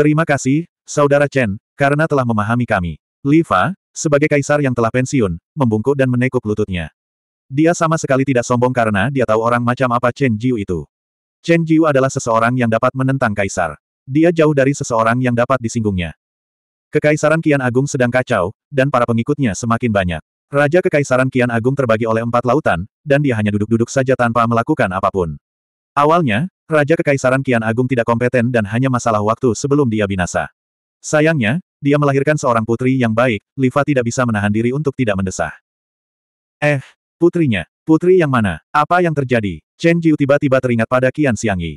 Terima kasih, Saudara Chen, karena telah memahami kami. Liva, sebagai kaisar yang telah pensiun, membungkuk dan menekuk lututnya. Dia sama sekali tidak sombong karena dia tahu orang macam apa Chen Jiu itu. Chen Jiu adalah seseorang yang dapat menentang kaisar. Dia jauh dari seseorang yang dapat disinggungnya. Kekaisaran Kian Agung sedang kacau, dan para pengikutnya semakin banyak. Raja Kekaisaran Kian Agung terbagi oleh empat lautan, dan dia hanya duduk-duduk saja tanpa melakukan apapun. Awalnya, Raja Kekaisaran Kian Agung tidak kompeten dan hanya masalah waktu sebelum dia binasa. Sayangnya, dia melahirkan seorang putri yang baik, Liva tidak bisa menahan diri untuk tidak mendesah. Eh, putrinya, putri yang mana? Apa yang terjadi? Chen Jiu tiba-tiba teringat pada Kian Xiangyi.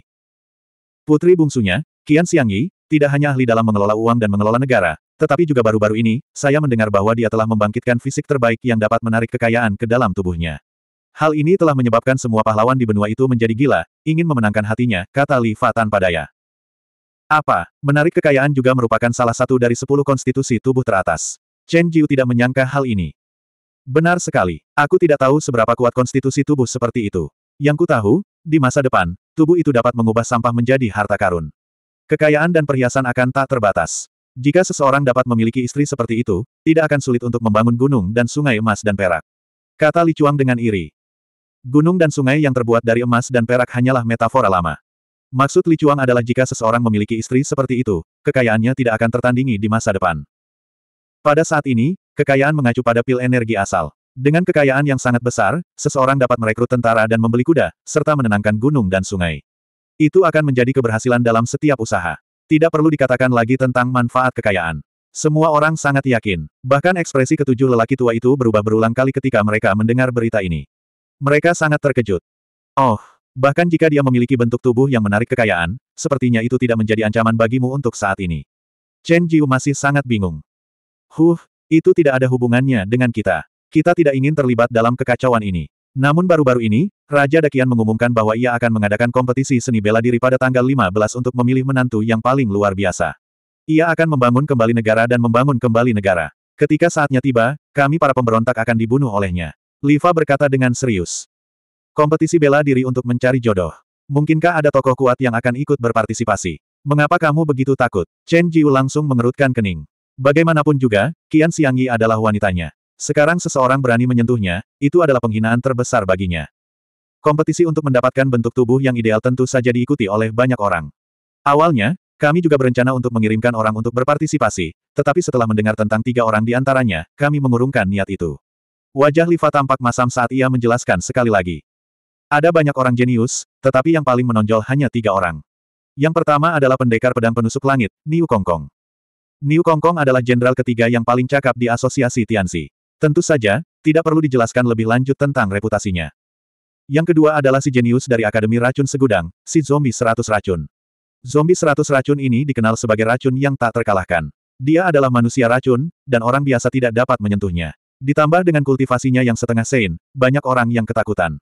Putri bungsunya, Kian Xiangyi, tidak hanya ahli dalam mengelola uang dan mengelola negara, tetapi juga baru-baru ini, saya mendengar bahwa dia telah membangkitkan fisik terbaik yang dapat menarik kekayaan ke dalam tubuhnya. Hal ini telah menyebabkan semua pahlawan di benua itu menjadi gila, ingin memenangkan hatinya, kata Li Fa tanpa daya. Apa, menarik kekayaan juga merupakan salah satu dari sepuluh konstitusi tubuh teratas. Chen Jiu tidak menyangka hal ini. Benar sekali, aku tidak tahu seberapa kuat konstitusi tubuh seperti itu. Yang ku tahu, di masa depan, tubuh itu dapat mengubah sampah menjadi harta karun. Kekayaan dan perhiasan akan tak terbatas. Jika seseorang dapat memiliki istri seperti itu, tidak akan sulit untuk membangun gunung dan sungai emas dan perak. Kata Li Chuang dengan iri. Gunung dan sungai yang terbuat dari emas dan perak hanyalah metafora lama. Maksud Li Chuang adalah jika seseorang memiliki istri seperti itu, kekayaannya tidak akan tertandingi di masa depan. Pada saat ini, kekayaan mengacu pada pil energi asal. Dengan kekayaan yang sangat besar, seseorang dapat merekrut tentara dan membeli kuda, serta menenangkan gunung dan sungai. Itu akan menjadi keberhasilan dalam setiap usaha. Tidak perlu dikatakan lagi tentang manfaat kekayaan. Semua orang sangat yakin. Bahkan ekspresi ketujuh lelaki tua itu berubah berulang kali ketika mereka mendengar berita ini. Mereka sangat terkejut. Oh, bahkan jika dia memiliki bentuk tubuh yang menarik kekayaan, sepertinya itu tidak menjadi ancaman bagimu untuk saat ini. Chen Jiu masih sangat bingung. Huh, itu tidak ada hubungannya dengan kita. Kita tidak ingin terlibat dalam kekacauan ini. Namun baru-baru ini, Raja Dakian mengumumkan bahwa ia akan mengadakan kompetisi seni bela diri pada tanggal 15 untuk memilih menantu yang paling luar biasa. Ia akan membangun kembali negara dan membangun kembali negara. Ketika saatnya tiba, kami para pemberontak akan dibunuh olehnya. Liva berkata dengan serius. Kompetisi bela diri untuk mencari jodoh. Mungkinkah ada tokoh kuat yang akan ikut berpartisipasi? Mengapa kamu begitu takut? Chen Jiu langsung mengerutkan kening. Bagaimanapun juga, Qian Xiangyi adalah wanitanya. Sekarang seseorang berani menyentuhnya, itu adalah penghinaan terbesar baginya. Kompetisi untuk mendapatkan bentuk tubuh yang ideal tentu saja diikuti oleh banyak orang. Awalnya, kami juga berencana untuk mengirimkan orang untuk berpartisipasi, tetapi setelah mendengar tentang tiga orang di antaranya, kami mengurungkan niat itu. Wajah Lifa tampak masam saat ia menjelaskan sekali lagi. Ada banyak orang jenius, tetapi yang paling menonjol hanya tiga orang. Yang pertama adalah pendekar pedang penusuk langit, Niu Kongkong. Niu Kongkong adalah jenderal ketiga yang paling cakap di asosiasi Tianxi. Tentu saja, tidak perlu dijelaskan lebih lanjut tentang reputasinya. Yang kedua adalah si jenius dari Akademi Racun Segudang, si zombie Seratus racun. Zombie Seratus racun ini dikenal sebagai racun yang tak terkalahkan. Dia adalah manusia racun, dan orang biasa tidak dapat menyentuhnya. Ditambah dengan kultivasinya yang setengah Sein, banyak orang yang ketakutan.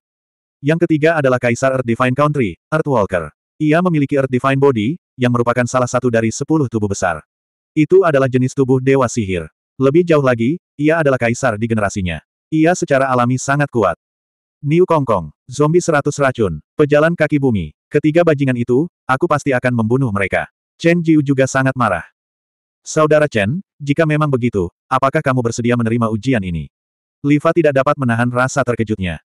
Yang ketiga adalah Kaisar Earth Divine Country, Earthwalker. Ia memiliki Earth Divine Body, yang merupakan salah satu dari sepuluh tubuh besar. Itu adalah jenis tubuh Dewa Sihir. Lebih jauh lagi, ia adalah kaisar di generasinya. Ia secara alami sangat kuat. New Kong Kong, zombie seratus racun, pejalan kaki bumi. Ketiga bajingan itu, aku pasti akan membunuh mereka. Chen Jiu juga sangat marah. Saudara Chen, jika memang begitu, apakah kamu bersedia menerima ujian ini? Liva tidak dapat menahan rasa terkejutnya.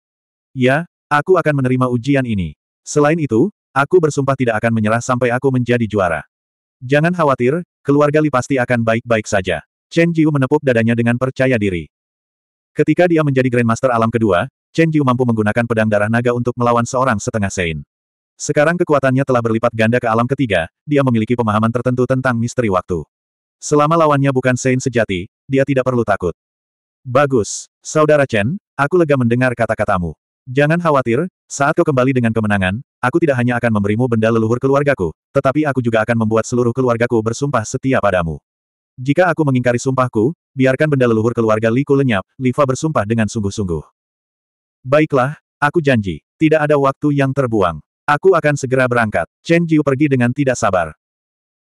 Ya, aku akan menerima ujian ini. Selain itu, aku bersumpah tidak akan menyerah sampai aku menjadi juara. Jangan khawatir, keluarga Li pasti akan baik-baik saja. Chen Jiu menepuk dadanya dengan percaya diri. Ketika dia menjadi Grandmaster alam kedua, Chen Jiu mampu menggunakan pedang darah naga untuk melawan seorang setengah Sein. Sekarang kekuatannya telah berlipat ganda ke alam ketiga, dia memiliki pemahaman tertentu tentang misteri waktu. Selama lawannya bukan Saint sejati, dia tidak perlu takut. Bagus, Saudara Chen, aku lega mendengar kata-katamu. Jangan khawatir, saat kau kembali dengan kemenangan, aku tidak hanya akan memberimu benda leluhur keluargaku, tetapi aku juga akan membuat seluruh keluargaku bersumpah setia padamu. Jika aku mengingkari sumpahku, biarkan benda leluhur keluarga Li Ku lenyap, Li Liva bersumpah dengan sungguh-sungguh. Baiklah, aku janji, tidak ada waktu yang terbuang. Aku akan segera berangkat. Chen Jiu pergi dengan tidak sabar.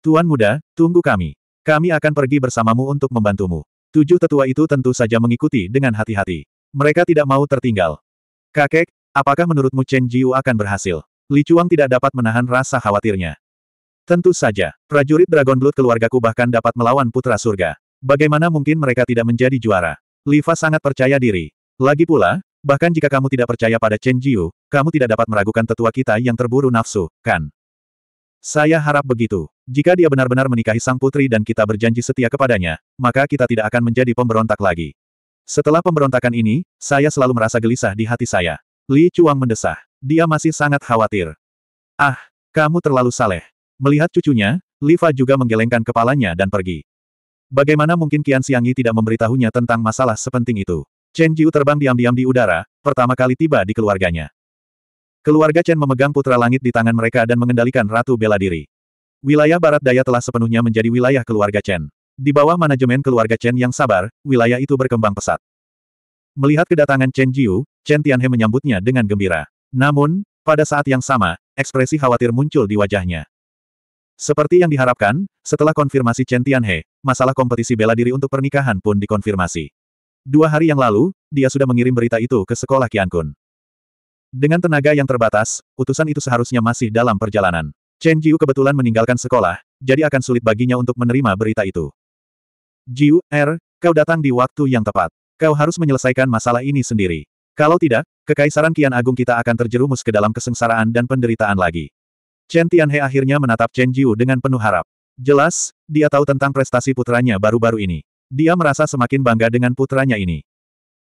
Tuan muda, tunggu kami. Kami akan pergi bersamamu untuk membantumu. Tujuh tetua itu tentu saja mengikuti dengan hati-hati. Mereka tidak mau tertinggal. Kakek, apakah menurutmu Chen Jiu akan berhasil? Li Chuang tidak dapat menahan rasa khawatirnya. Tentu saja, prajurit Dragon Blood keluargaku bahkan dapat melawan Putra Surga. Bagaimana mungkin mereka tidak menjadi juara? Liva sangat percaya diri. Lagi pula, bahkan jika kamu tidak percaya pada Chen Jiu, kamu tidak dapat meragukan tetua kita yang terburu nafsu, kan? Saya harap begitu. Jika dia benar-benar menikahi sang putri dan kita berjanji setia kepadanya, maka kita tidak akan menjadi pemberontak lagi. Setelah pemberontakan ini, saya selalu merasa gelisah di hati saya. Li Chuang mendesah. Dia masih sangat khawatir. Ah, kamu terlalu saleh. Melihat cucunya, Li Fa juga menggelengkan kepalanya dan pergi. Bagaimana mungkin Qian Xiangyi tidak memberitahunya tentang masalah sepenting itu? Chen Jiu terbang diam-diam di udara, pertama kali tiba di keluarganya. Keluarga Chen memegang putra langit di tangan mereka dan mengendalikan Ratu Bela Diri. Wilayah Barat Daya telah sepenuhnya menjadi wilayah keluarga Chen. Di bawah manajemen keluarga Chen yang sabar, wilayah itu berkembang pesat. Melihat kedatangan Chen Jiu, Chen Tianhe menyambutnya dengan gembira. Namun, pada saat yang sama, ekspresi khawatir muncul di wajahnya. Seperti yang diharapkan, setelah konfirmasi Chen Tianhe, masalah kompetisi bela diri untuk pernikahan pun dikonfirmasi. Dua hari yang lalu, dia sudah mengirim berita itu ke sekolah Qiankun. Dengan tenaga yang terbatas, utusan itu seharusnya masih dalam perjalanan. Chen Jiu kebetulan meninggalkan sekolah, jadi akan sulit baginya untuk menerima berita itu. Jiu, Er, kau datang di waktu yang tepat. Kau harus menyelesaikan masalah ini sendiri. Kalau tidak, kekaisaran Kian Agung kita akan terjerumus ke dalam kesengsaraan dan penderitaan lagi. Chen Tianhe akhirnya menatap Chen Jiu dengan penuh harap. Jelas, dia tahu tentang prestasi putranya baru-baru ini. Dia merasa semakin bangga dengan putranya ini.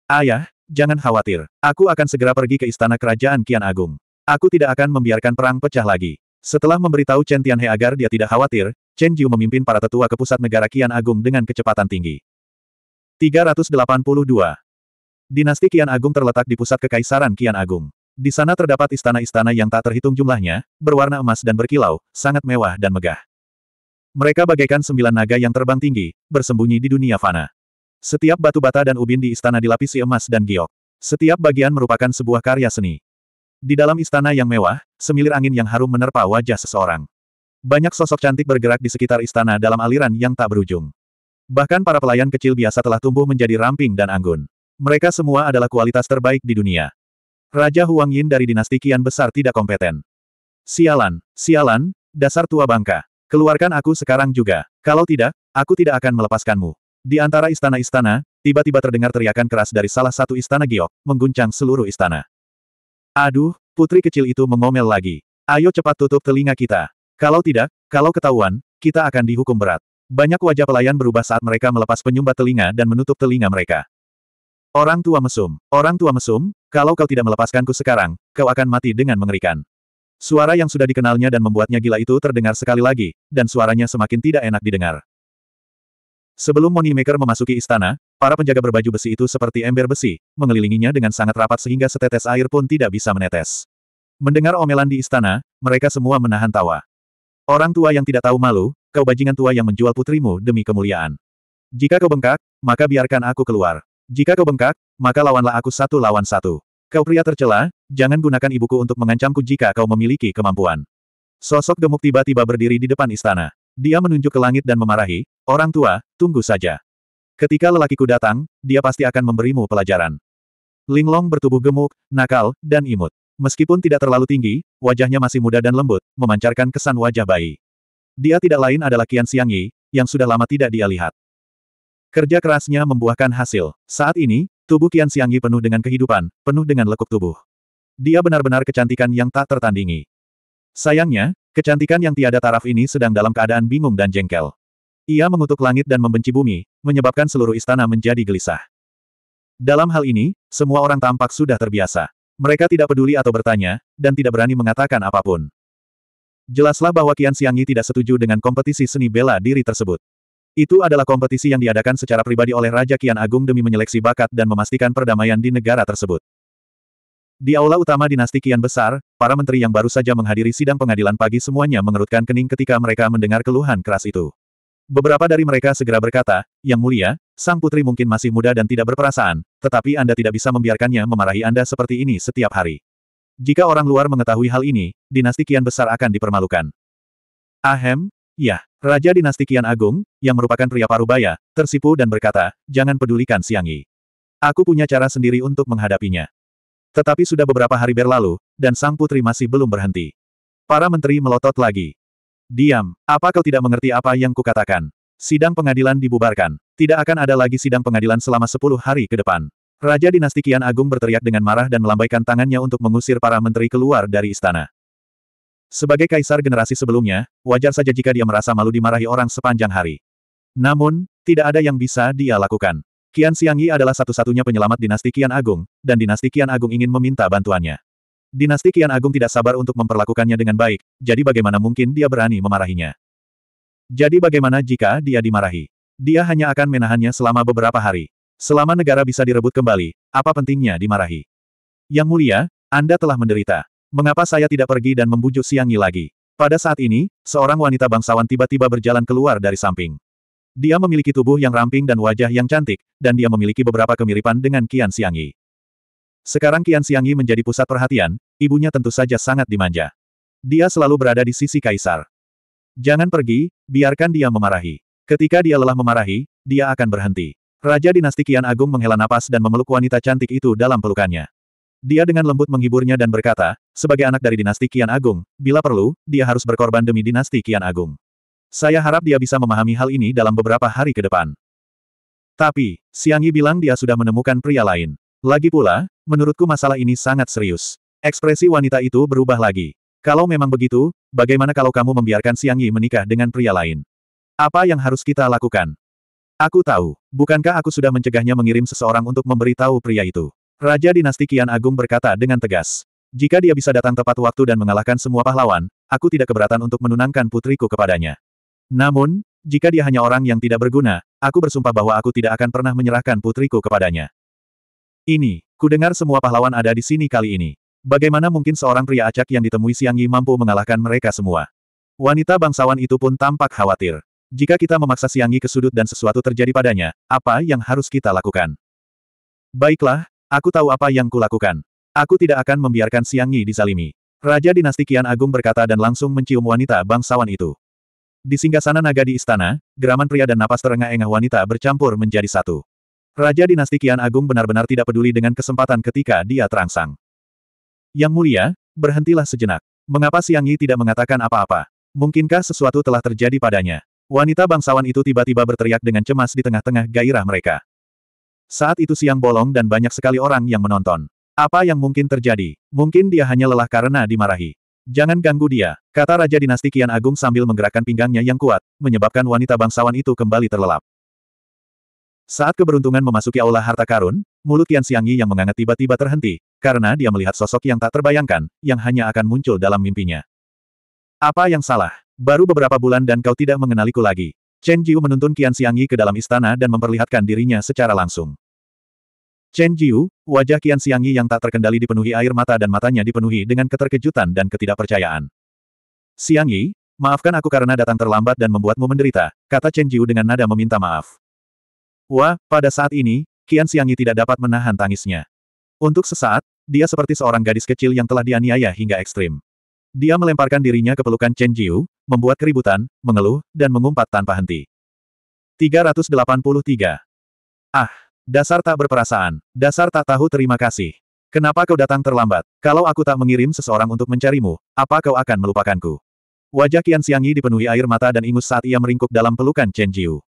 Ayah, ya, Jangan khawatir, aku akan segera pergi ke istana kerajaan Kian Agung. Aku tidak akan membiarkan perang pecah lagi. Setelah memberitahu Chen Tianhe agar dia tidak khawatir, Chen Jiu memimpin para tetua ke pusat negara Kian Agung dengan kecepatan tinggi. 382. Dinasti Kian Agung terletak di pusat kekaisaran Kian Agung. Di sana terdapat istana-istana yang tak terhitung jumlahnya, berwarna emas dan berkilau, sangat mewah dan megah. Mereka bagaikan sembilan naga yang terbang tinggi, bersembunyi di dunia fana. Setiap batu bata dan ubin di istana dilapisi emas dan giok. Setiap bagian merupakan sebuah karya seni. Di dalam istana yang mewah, semilir angin yang harum menerpa wajah seseorang. Banyak sosok cantik bergerak di sekitar istana dalam aliran yang tak berujung. Bahkan para pelayan kecil biasa telah tumbuh menjadi ramping dan anggun. Mereka semua adalah kualitas terbaik di dunia. Raja Huang Yin dari dinasti Kian besar tidak kompeten. Sialan, sialan, dasar tua bangka. Keluarkan aku sekarang juga. Kalau tidak, aku tidak akan melepaskanmu. Di antara istana-istana, tiba-tiba terdengar teriakan keras dari salah satu istana giok, mengguncang seluruh istana. Aduh, putri kecil itu mengomel lagi. Ayo cepat tutup telinga kita. Kalau tidak, kalau ketahuan, kita akan dihukum berat. Banyak wajah pelayan berubah saat mereka melepas penyumbat telinga dan menutup telinga mereka. Orang tua mesum, orang tua mesum, kalau kau tidak melepaskanku sekarang, kau akan mati dengan mengerikan. Suara yang sudah dikenalnya dan membuatnya gila itu terdengar sekali lagi, dan suaranya semakin tidak enak didengar. Sebelum Moneymaker memasuki istana, para penjaga berbaju besi itu seperti ember besi, mengelilinginya dengan sangat rapat sehingga setetes air pun tidak bisa menetes. Mendengar omelan di istana, mereka semua menahan tawa. Orang tua yang tidak tahu malu, kau bajingan tua yang menjual putrimu demi kemuliaan. Jika kau bengkak, maka biarkan aku keluar. Jika kau bengkak, maka lawanlah aku satu lawan satu. Kau pria tercela, jangan gunakan ibuku untuk mengancamku jika kau memiliki kemampuan. Sosok gemuk tiba-tiba berdiri di depan istana. Dia menunjuk ke langit dan memarahi, orang tua, tunggu saja. Ketika lelakiku datang, dia pasti akan memberimu pelajaran. Linglong bertubuh gemuk, nakal, dan imut. Meskipun tidak terlalu tinggi, wajahnya masih muda dan lembut, memancarkan kesan wajah bayi. Dia tidak lain adalah Qian Yi, yang sudah lama tidak dia lihat. Kerja kerasnya membuahkan hasil. Saat ini, tubuh Qian Yi penuh dengan kehidupan, penuh dengan lekuk tubuh. Dia benar-benar kecantikan yang tak tertandingi. Sayangnya, kecantikan yang tiada taraf ini sedang dalam keadaan bingung dan jengkel. Ia mengutuk langit dan membenci bumi, menyebabkan seluruh istana menjadi gelisah. Dalam hal ini, semua orang tampak sudah terbiasa. Mereka tidak peduli atau bertanya, dan tidak berani mengatakan apapun. Jelaslah bahwa Qian Xiangyi tidak setuju dengan kompetisi seni bela diri tersebut. Itu adalah kompetisi yang diadakan secara pribadi oleh Raja Kian Agung demi menyeleksi bakat dan memastikan perdamaian di negara tersebut. Di aula utama dinasti Kian Besar, para menteri yang baru saja menghadiri sidang pengadilan pagi semuanya mengerutkan kening ketika mereka mendengar keluhan keras itu. Beberapa dari mereka segera berkata, Yang mulia, sang putri mungkin masih muda dan tidak berperasaan, tetapi Anda tidak bisa membiarkannya memarahi Anda seperti ini setiap hari. Jika orang luar mengetahui hal ini, dinasti Kian Besar akan dipermalukan. Ahem, ya, Raja dinasti Kian Agung, yang merupakan pria parubaya, tersipu dan berkata, jangan pedulikan Siang Yi. Aku punya cara sendiri untuk menghadapinya. Tetapi sudah beberapa hari berlalu, dan sang putri masih belum berhenti. Para menteri melotot lagi. Diam, apa kau tidak mengerti apa yang kukatakan? Sidang pengadilan dibubarkan. Tidak akan ada lagi sidang pengadilan selama sepuluh hari ke depan. Raja Dinasti Kian Agung berteriak dengan marah dan melambaikan tangannya untuk mengusir para menteri keluar dari istana. Sebagai kaisar generasi sebelumnya, wajar saja jika dia merasa malu dimarahi orang sepanjang hari. Namun, tidak ada yang bisa dia lakukan. Qian Xiangyi adalah satu-satunya penyelamat dinasti Kian Agung, dan dinasti Kian Agung ingin meminta bantuannya. Dinasti Kian Agung tidak sabar untuk memperlakukannya dengan baik, jadi bagaimana mungkin dia berani memarahinya? Jadi bagaimana jika dia dimarahi? Dia hanya akan menahannya selama beberapa hari. Selama negara bisa direbut kembali, apa pentingnya dimarahi? Yang mulia, Anda telah menderita. Mengapa saya tidak pergi dan membujuk Xiangyi lagi? Pada saat ini, seorang wanita bangsawan tiba-tiba berjalan keluar dari samping. Dia memiliki tubuh yang ramping dan wajah yang cantik, dan dia memiliki beberapa kemiripan dengan Qian Xiangyi. Sekarang Qian Xiangyi menjadi pusat perhatian, ibunya tentu saja sangat dimanja. Dia selalu berada di sisi kaisar. Jangan pergi, biarkan dia memarahi. Ketika dia lelah memarahi, dia akan berhenti. Raja dinasti Qian Agung menghela napas dan memeluk wanita cantik itu dalam pelukannya. Dia dengan lembut menghiburnya dan berkata, sebagai anak dari dinasti Qian Agung, bila perlu, dia harus berkorban demi dinasti Qian Agung. Saya harap dia bisa memahami hal ini dalam beberapa hari ke depan. Tapi, Xiang bilang dia sudah menemukan pria lain. Lagi pula, menurutku masalah ini sangat serius. Ekspresi wanita itu berubah lagi. Kalau memang begitu, bagaimana kalau kamu membiarkan Xiang menikah dengan pria lain? Apa yang harus kita lakukan? Aku tahu, bukankah aku sudah mencegahnya mengirim seseorang untuk memberitahu pria itu? Raja Dinasti Kian Agung berkata dengan tegas. Jika dia bisa datang tepat waktu dan mengalahkan semua pahlawan, aku tidak keberatan untuk menunangkan putriku kepadanya. Namun, jika dia hanya orang yang tidak berguna, aku bersumpah bahwa aku tidak akan pernah menyerahkan putriku kepadanya. Ini, kudengar semua pahlawan ada di sini kali ini. Bagaimana mungkin seorang pria acak yang ditemui Siang Yi mampu mengalahkan mereka semua? Wanita bangsawan itu pun tampak khawatir. Jika kita memaksa Siang Yi ke sudut dan sesuatu terjadi padanya, apa yang harus kita lakukan? Baiklah, aku tahu apa yang kulakukan. Aku tidak akan membiarkan Siang Yi dizalimi. Raja Dinasti Kian Agung berkata dan langsung mencium wanita bangsawan itu. Di singgah sana naga di istana, geraman pria dan napas terengah-engah wanita bercampur menjadi satu. Raja dinasti Kian Agung benar-benar tidak peduli dengan kesempatan ketika dia terangsang. Yang mulia, berhentilah sejenak. Mengapa Siang Yi tidak mengatakan apa-apa? Mungkinkah sesuatu telah terjadi padanya? Wanita bangsawan itu tiba-tiba berteriak dengan cemas di tengah-tengah gairah mereka. Saat itu siang bolong dan banyak sekali orang yang menonton. Apa yang mungkin terjadi? Mungkin dia hanya lelah karena dimarahi. Jangan ganggu dia, kata Raja Dinasti Kian Agung sambil menggerakkan pinggangnya yang kuat, menyebabkan wanita bangsawan itu kembali terlelap. Saat keberuntungan memasuki aula harta karun, mulut Tian Yi yang mengangat tiba-tiba terhenti, karena dia melihat sosok yang tak terbayangkan, yang hanya akan muncul dalam mimpinya. Apa yang salah? Baru beberapa bulan dan kau tidak mengenaliku lagi. Chen Jiu menuntun Qian Xiangyi ke dalam istana dan memperlihatkan dirinya secara langsung. Chen Jiu, wajah Qian Xiangyi yang tak terkendali dipenuhi air mata dan matanya dipenuhi dengan keterkejutan dan ketidakpercayaan. Xiangyi, maafkan aku karena datang terlambat dan membuatmu menderita, kata Chen Jiu dengan nada meminta maaf. Wah, pada saat ini, Qian Xiangyi tidak dapat menahan tangisnya. Untuk sesaat, dia seperti seorang gadis kecil yang telah dianiaya hingga ekstrim. Dia melemparkan dirinya ke pelukan Chen Jiu, membuat keributan, mengeluh, dan mengumpat tanpa henti. 383. Ah! Dasar tak berperasaan. Dasar tak tahu terima kasih. Kenapa kau datang terlambat? Kalau aku tak mengirim seseorang untuk mencarimu, apa kau akan melupakanku? Wajah Qian Xiangyi dipenuhi air mata dan ingus saat ia meringkuk dalam pelukan Chen Jiu.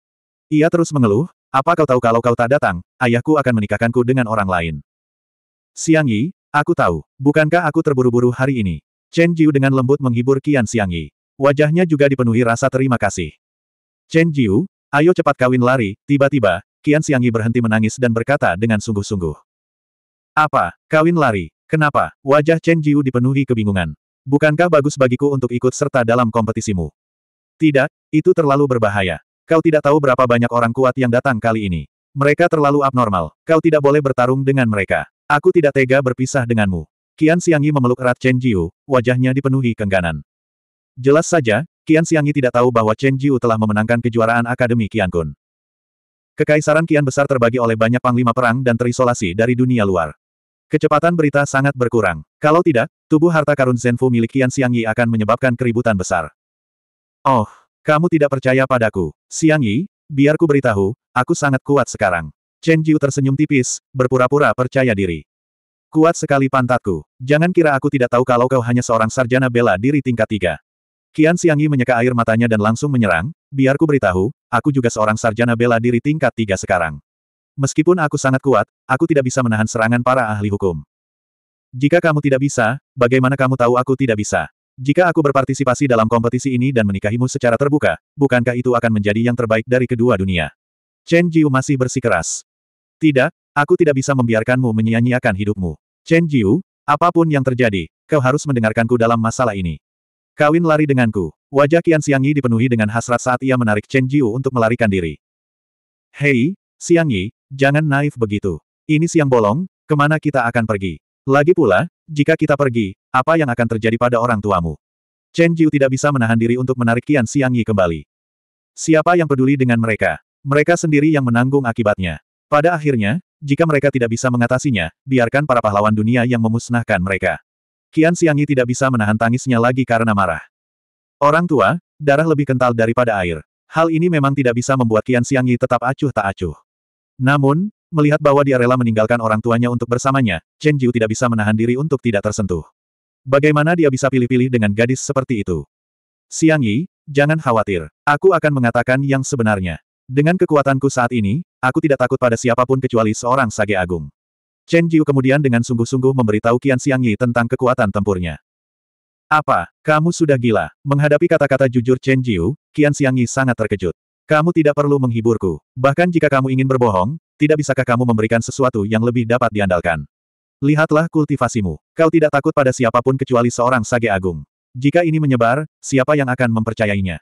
Ia terus mengeluh, apa kau tahu kalau kau tak datang, ayahku akan menikahkanku dengan orang lain. Xiangyi, aku tahu, bukankah aku terburu-buru hari ini? Chen Jiu dengan lembut menghibur Qian Xiangyi. Wajahnya juga dipenuhi rasa terima kasih. Chen Jiu, ayo cepat kawin lari, tiba-tiba, Kian Xiangyi berhenti menangis dan berkata dengan sungguh-sungguh. Apa, kawin lari? Kenapa? Wajah Chen Jiu dipenuhi kebingungan. Bukankah bagus bagiku untuk ikut serta dalam kompetisimu? Tidak, itu terlalu berbahaya. Kau tidak tahu berapa banyak orang kuat yang datang kali ini. Mereka terlalu abnormal. Kau tidak boleh bertarung dengan mereka. Aku tidak tega berpisah denganmu. Kian Xiangyi memeluk erat Chen Jiu, wajahnya dipenuhi kengganan. Jelas saja, Kian Xiangyi tidak tahu bahwa Chen Jiu telah memenangkan kejuaraan Akademi Kian Kun. Kekaisaran kian besar terbagi oleh banyak panglima perang dan terisolasi dari dunia luar. Kecepatan berita sangat berkurang. Kalau tidak, tubuh harta karun Zenfu milik Qian Xiangyi akan menyebabkan keributan besar. Oh, kamu tidak percaya padaku. Xiangyi, Biarku beritahu, aku sangat kuat sekarang. Chen Jiu tersenyum tipis, berpura-pura percaya diri. Kuat sekali pantatku. Jangan kira aku tidak tahu kalau kau hanya seorang sarjana bela diri tingkat tiga. Qian Xiangyi menyeka air matanya dan langsung menyerang, Biarku beritahu, aku juga seorang sarjana bela diri tingkat tiga sekarang. Meskipun aku sangat kuat, aku tidak bisa menahan serangan para ahli hukum. Jika kamu tidak bisa, bagaimana kamu tahu aku tidak bisa? Jika aku berpartisipasi dalam kompetisi ini dan menikahimu secara terbuka, bukankah itu akan menjadi yang terbaik dari kedua dunia? Chen Jiu masih bersikeras. Tidak, aku tidak bisa membiarkanmu menyia-nyiakan hidupmu. Chen Jiu, apapun yang terjadi, kau harus mendengarkanku dalam masalah ini. Kawin lari denganku. Wajah Qian Yi dipenuhi dengan hasrat saat ia menarik Chen Jiu untuk melarikan diri. Hei, Yi, jangan naif begitu. Ini siang bolong, kemana kita akan pergi? Lagi pula, jika kita pergi, apa yang akan terjadi pada orang tuamu? Chen Jiu tidak bisa menahan diri untuk menarik Qian Yi kembali. Siapa yang peduli dengan mereka? Mereka sendiri yang menanggung akibatnya. Pada akhirnya, jika mereka tidak bisa mengatasinya, biarkan para pahlawan dunia yang memusnahkan mereka. Qian Yi tidak bisa menahan tangisnya lagi karena marah. Orang tua, darah lebih kental daripada air. Hal ini memang tidak bisa membuat Qian Yi tetap acuh tak acuh. Namun, melihat bahwa dia rela meninggalkan orang tuanya untuk bersamanya, Chen Jiu tidak bisa menahan diri untuk tidak tersentuh. Bagaimana dia bisa pilih-pilih dengan gadis seperti itu? Xiang Yi, jangan khawatir. Aku akan mengatakan yang sebenarnya. Dengan kekuatanku saat ini, aku tidak takut pada siapapun kecuali seorang sage agung. Chen Jiu kemudian dengan sungguh-sungguh memberitahu Qian Yi tentang kekuatan tempurnya. Apa, kamu sudah gila? Menghadapi kata-kata jujur Chen Jiu, Qian Siangi sangat terkejut. Kamu tidak perlu menghiburku. Bahkan jika kamu ingin berbohong, tidak bisakah kamu memberikan sesuatu yang lebih dapat diandalkan? Lihatlah kultivasimu. Kau tidak takut pada siapapun kecuali seorang sage agung. Jika ini menyebar, siapa yang akan mempercayainya?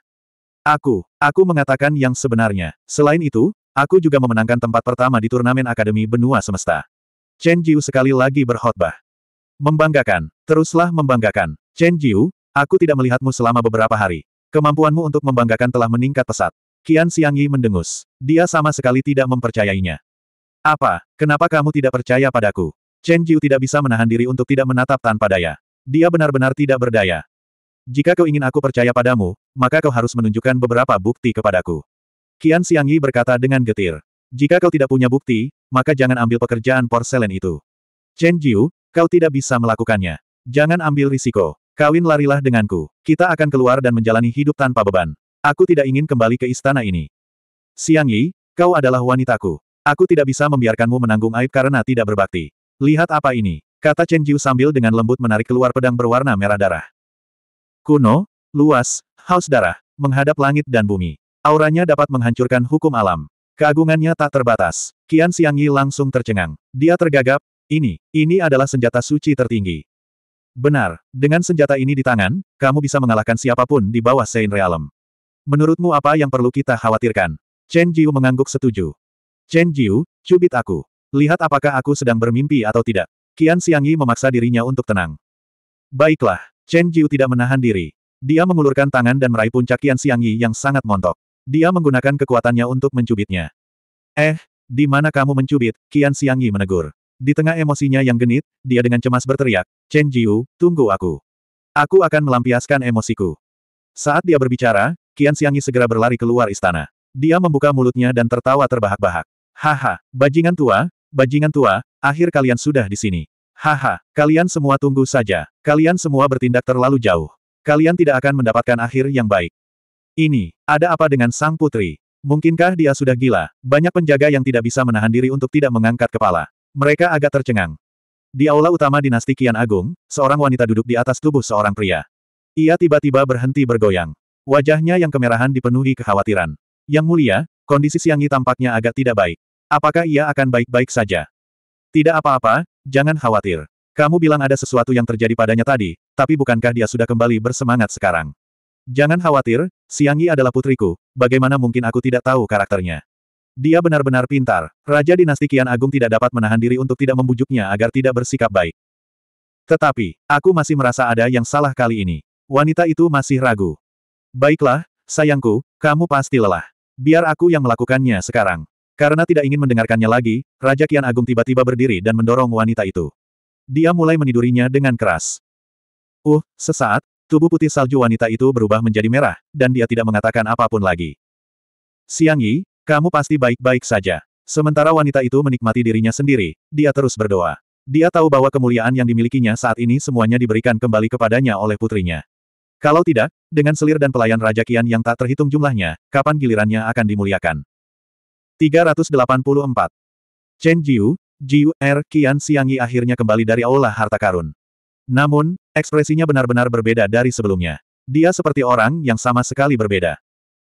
Aku, aku mengatakan yang sebenarnya. Selain itu, aku juga memenangkan tempat pertama di turnamen Akademi Benua Semesta. Chen Jiu sekali lagi berkhotbah. Membanggakan, teruslah membanggakan. Chen Jiu, aku tidak melihatmu selama beberapa hari. Kemampuanmu untuk membanggakan telah meningkat pesat. Qian Xiangyi mendengus. Dia sama sekali tidak mempercayainya. Apa? Kenapa kamu tidak percaya padaku? Chen Jiu tidak bisa menahan diri untuk tidak menatap tanpa daya. Dia benar-benar tidak berdaya. Jika kau ingin aku percaya padamu, maka kau harus menunjukkan beberapa bukti kepadaku. Qian Xiangyi berkata dengan getir. Jika kau tidak punya bukti, maka jangan ambil pekerjaan porselen itu. Chen Jiu, kau tidak bisa melakukannya. Jangan ambil risiko. Kawin larilah denganku. Kita akan keluar dan menjalani hidup tanpa beban. Aku tidak ingin kembali ke istana ini. Siang Yi, kau adalah wanitaku. Aku tidak bisa membiarkanmu menanggung aib karena tidak berbakti. Lihat apa ini, kata Chen Jiu sambil dengan lembut menarik keluar pedang berwarna merah darah. Kuno, luas, haus darah, menghadap langit dan bumi. Auranya dapat menghancurkan hukum alam. Keagungannya tak terbatas. Qian Yi langsung tercengang. Dia tergagap, ini, ini adalah senjata suci tertinggi. Benar, dengan senjata ini di tangan, kamu bisa mengalahkan siapapun di bawah Sein Realm. Menurutmu apa yang perlu kita khawatirkan? Chen Jiu mengangguk setuju. Chen Jiu, cubit aku. Lihat apakah aku sedang bermimpi atau tidak. Qian Xiangyi memaksa dirinya untuk tenang. Baiklah, Chen Jiu tidak menahan diri. Dia mengulurkan tangan dan meraih puncak Qian Xiangyi yang sangat montok. Dia menggunakan kekuatannya untuk mencubitnya. Eh, di mana kamu mencubit? Qian Xiangyi menegur. Di tengah emosinya yang genit, dia dengan cemas berteriak, Chen Jiu, tunggu aku. Aku akan melampiaskan emosiku. Saat dia berbicara, Qian Xiangyi segera berlari keluar istana. Dia membuka mulutnya dan tertawa terbahak-bahak. Haha, bajingan tua, bajingan tua, akhir kalian sudah di sini. Haha, kalian semua tunggu saja. Kalian semua bertindak terlalu jauh. Kalian tidak akan mendapatkan akhir yang baik. Ini, ada apa dengan sang putri? Mungkinkah dia sudah gila? Banyak penjaga yang tidak bisa menahan diri untuk tidak mengangkat kepala. Mereka agak tercengang. Di aula utama dinasti Kian Agung, seorang wanita duduk di atas tubuh seorang pria. Ia tiba-tiba berhenti bergoyang. Wajahnya yang kemerahan dipenuhi kekhawatiran. Yang mulia, kondisi Siangi tampaknya agak tidak baik. Apakah ia akan baik-baik saja? Tidak apa-apa, jangan khawatir. Kamu bilang ada sesuatu yang terjadi padanya tadi, tapi bukankah dia sudah kembali bersemangat sekarang? Jangan khawatir, Siangi adalah putriku, bagaimana mungkin aku tidak tahu karakternya? Dia benar-benar pintar. Raja Dinasti Kian Agung tidak dapat menahan diri untuk tidak membujuknya agar tidak bersikap baik. Tetapi, aku masih merasa ada yang salah kali ini. Wanita itu masih ragu. Baiklah, sayangku, kamu pasti lelah. Biar aku yang melakukannya sekarang. Karena tidak ingin mendengarkannya lagi, Raja Kian Agung tiba-tiba berdiri dan mendorong wanita itu. Dia mulai menidurinya dengan keras. Uh, sesaat, tubuh putih salju wanita itu berubah menjadi merah, dan dia tidak mengatakan apapun lagi. Siang Yi, kamu pasti baik-baik saja. Sementara wanita itu menikmati dirinya sendiri, dia terus berdoa. Dia tahu bahwa kemuliaan yang dimilikinya saat ini semuanya diberikan kembali kepadanya oleh putrinya. Kalau tidak, dengan selir dan pelayan Raja Kian yang tak terhitung jumlahnya, kapan gilirannya akan dimuliakan? 384. Chen Jiu, Jiu Er, Kian Siangi akhirnya kembali dari aula harta karun. Namun, ekspresinya benar-benar berbeda dari sebelumnya. Dia seperti orang yang sama sekali berbeda.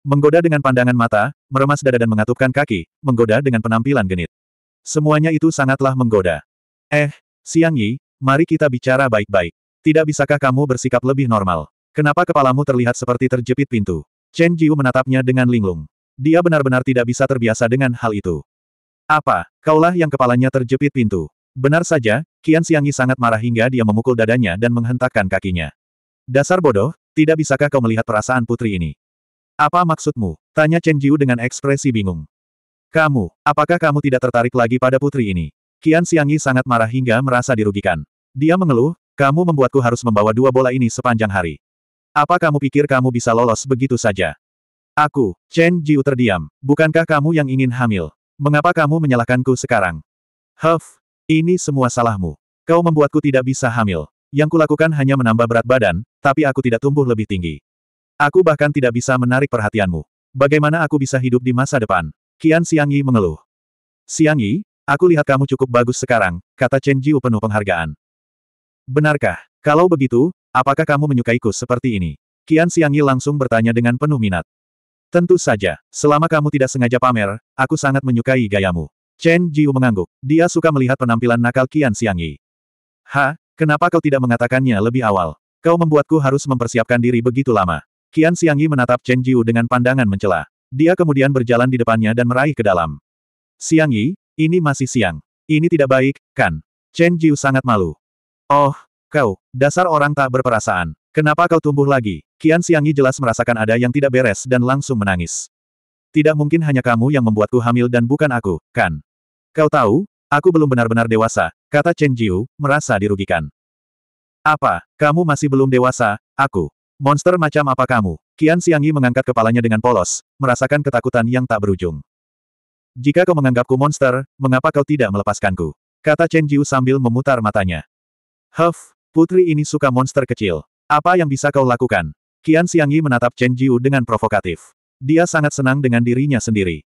Menggoda dengan pandangan mata, meremas dada dan mengatupkan kaki, menggoda dengan penampilan genit. Semuanya itu sangatlah menggoda. Eh, Siang Yi, mari kita bicara baik-baik. Tidak bisakah kamu bersikap lebih normal? Kenapa kepalamu terlihat seperti terjepit pintu? Chen Jiu menatapnya dengan linglung. Dia benar-benar tidak bisa terbiasa dengan hal itu. Apa, kaulah yang kepalanya terjepit pintu? Benar saja, Qian Siang sangat marah hingga dia memukul dadanya dan menghentakkan kakinya. Dasar bodoh, tidak bisakah kau melihat perasaan putri ini? Apa maksudmu? Tanya Chen Jiu dengan ekspresi bingung. Kamu, apakah kamu tidak tertarik lagi pada putri ini? Qian Xiangyi sangat marah hingga merasa dirugikan. Dia mengeluh, kamu membuatku harus membawa dua bola ini sepanjang hari. Apa kamu pikir kamu bisa lolos begitu saja? Aku, Chen Jiu terdiam. Bukankah kamu yang ingin hamil? Mengapa kamu menyalahkanku sekarang? Huff, ini semua salahmu. Kau membuatku tidak bisa hamil. Yang kulakukan hanya menambah berat badan, tapi aku tidak tumbuh lebih tinggi. Aku bahkan tidak bisa menarik perhatianmu. Bagaimana aku bisa hidup di masa depan? Qian Yi mengeluh. Yi, aku lihat kamu cukup bagus sekarang, kata Chen Jiu penuh penghargaan. Benarkah? Kalau begitu, apakah kamu menyukaiku seperti ini? Qian Yi langsung bertanya dengan penuh minat. Tentu saja, selama kamu tidak sengaja pamer, aku sangat menyukai gayamu. Chen Jiu mengangguk. Dia suka melihat penampilan nakal Qian Yi. Ha, kenapa kau tidak mengatakannya lebih awal? Kau membuatku harus mempersiapkan diri begitu lama. Kian Xiangyi menatap Chen Jiu dengan pandangan mencela. Dia kemudian berjalan di depannya dan meraih ke dalam. Xiangyi, ini masih siang. Ini tidak baik, kan? Chen Jiu sangat malu. Oh, kau, dasar orang tak berperasaan. Kenapa kau tumbuh lagi? Kian Xiangyi jelas merasakan ada yang tidak beres dan langsung menangis. Tidak mungkin hanya kamu yang membuatku hamil dan bukan aku, kan? Kau tahu, aku belum benar-benar dewasa, kata Chen Jiu, merasa dirugikan. Apa, kamu masih belum dewasa, aku? Monster macam apa kamu? Qian Xiangyi mengangkat kepalanya dengan polos, merasakan ketakutan yang tak berujung. Jika kau menganggapku monster, mengapa kau tidak melepaskanku? Kata Chen Jiu sambil memutar matanya. Huff, putri ini suka monster kecil. Apa yang bisa kau lakukan? Qian Xiangyi menatap Chen Jiu dengan provokatif. Dia sangat senang dengan dirinya sendiri.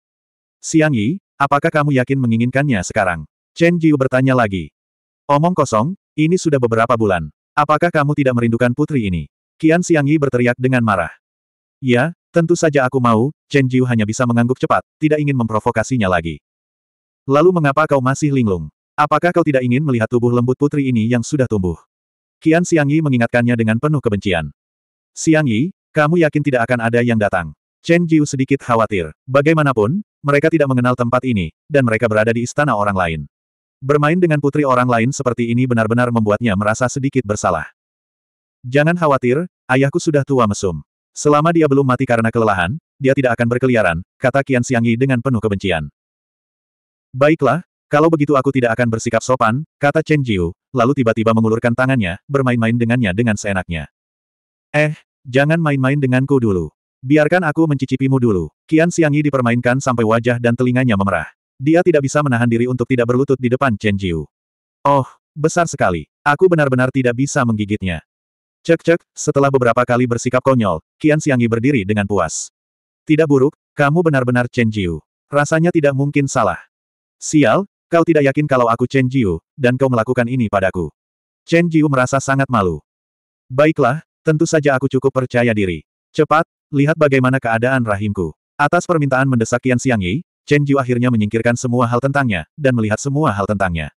Xiangyi, apakah kamu yakin menginginkannya sekarang? Chen Jiu bertanya lagi. Omong kosong, ini sudah beberapa bulan. Apakah kamu tidak merindukan putri ini? Qian Xiangyi berteriak dengan marah. Ya, tentu saja aku mau, Chen Jiu hanya bisa mengangguk cepat, tidak ingin memprovokasinya lagi. Lalu mengapa kau masih linglung? Apakah kau tidak ingin melihat tubuh lembut putri ini yang sudah tumbuh? Qian Xiangyi mengingatkannya dengan penuh kebencian. Xiangyi, kamu yakin tidak akan ada yang datang? Chen Jiu sedikit khawatir. Bagaimanapun, mereka tidak mengenal tempat ini, dan mereka berada di istana orang lain. Bermain dengan putri orang lain seperti ini benar-benar membuatnya merasa sedikit bersalah. Jangan khawatir, ayahku sudah tua mesum. Selama dia belum mati karena kelelahan, dia tidak akan berkeliaran, kata Qian Xiangyi dengan penuh kebencian. Baiklah, kalau begitu aku tidak akan bersikap sopan, kata Chen Jiu, lalu tiba-tiba mengulurkan tangannya, bermain-main dengannya dengan seenaknya. Eh, jangan main-main denganku dulu. Biarkan aku mencicipimu dulu. Qian Xiangyi dipermainkan sampai wajah dan telinganya memerah. Dia tidak bisa menahan diri untuk tidak berlutut di depan Chen Jiu. Oh, besar sekali. Aku benar-benar tidak bisa menggigitnya. Cek-cek, setelah beberapa kali bersikap konyol, Qian Xiangyi berdiri dengan puas. Tidak buruk, kamu benar-benar Chen Jiu. Rasanya tidak mungkin salah. Sial, kau tidak yakin kalau aku Chen Jiu, dan kau melakukan ini padaku. Chen Jiu merasa sangat malu. Baiklah, tentu saja aku cukup percaya diri. Cepat, lihat bagaimana keadaan rahimku. Atas permintaan mendesak Qian Xiangyi, Chen Jiu akhirnya menyingkirkan semua hal tentangnya, dan melihat semua hal tentangnya.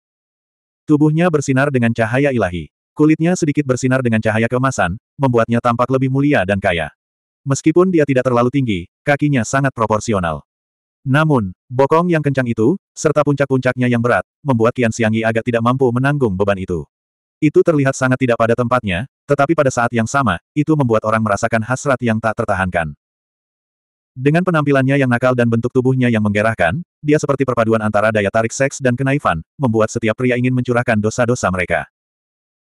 Tubuhnya bersinar dengan cahaya ilahi. Kulitnya sedikit bersinar dengan cahaya kemasan, membuatnya tampak lebih mulia dan kaya. Meskipun dia tidak terlalu tinggi, kakinya sangat proporsional. Namun, bokong yang kencang itu, serta puncak-puncaknya yang berat, membuat Qian Xiangyi agak tidak mampu menanggung beban itu. Itu terlihat sangat tidak pada tempatnya, tetapi pada saat yang sama, itu membuat orang merasakan hasrat yang tak tertahankan. Dengan penampilannya yang nakal dan bentuk tubuhnya yang menggerahkan, dia seperti perpaduan antara daya tarik seks dan kenaifan, membuat setiap pria ingin mencurahkan dosa-dosa mereka.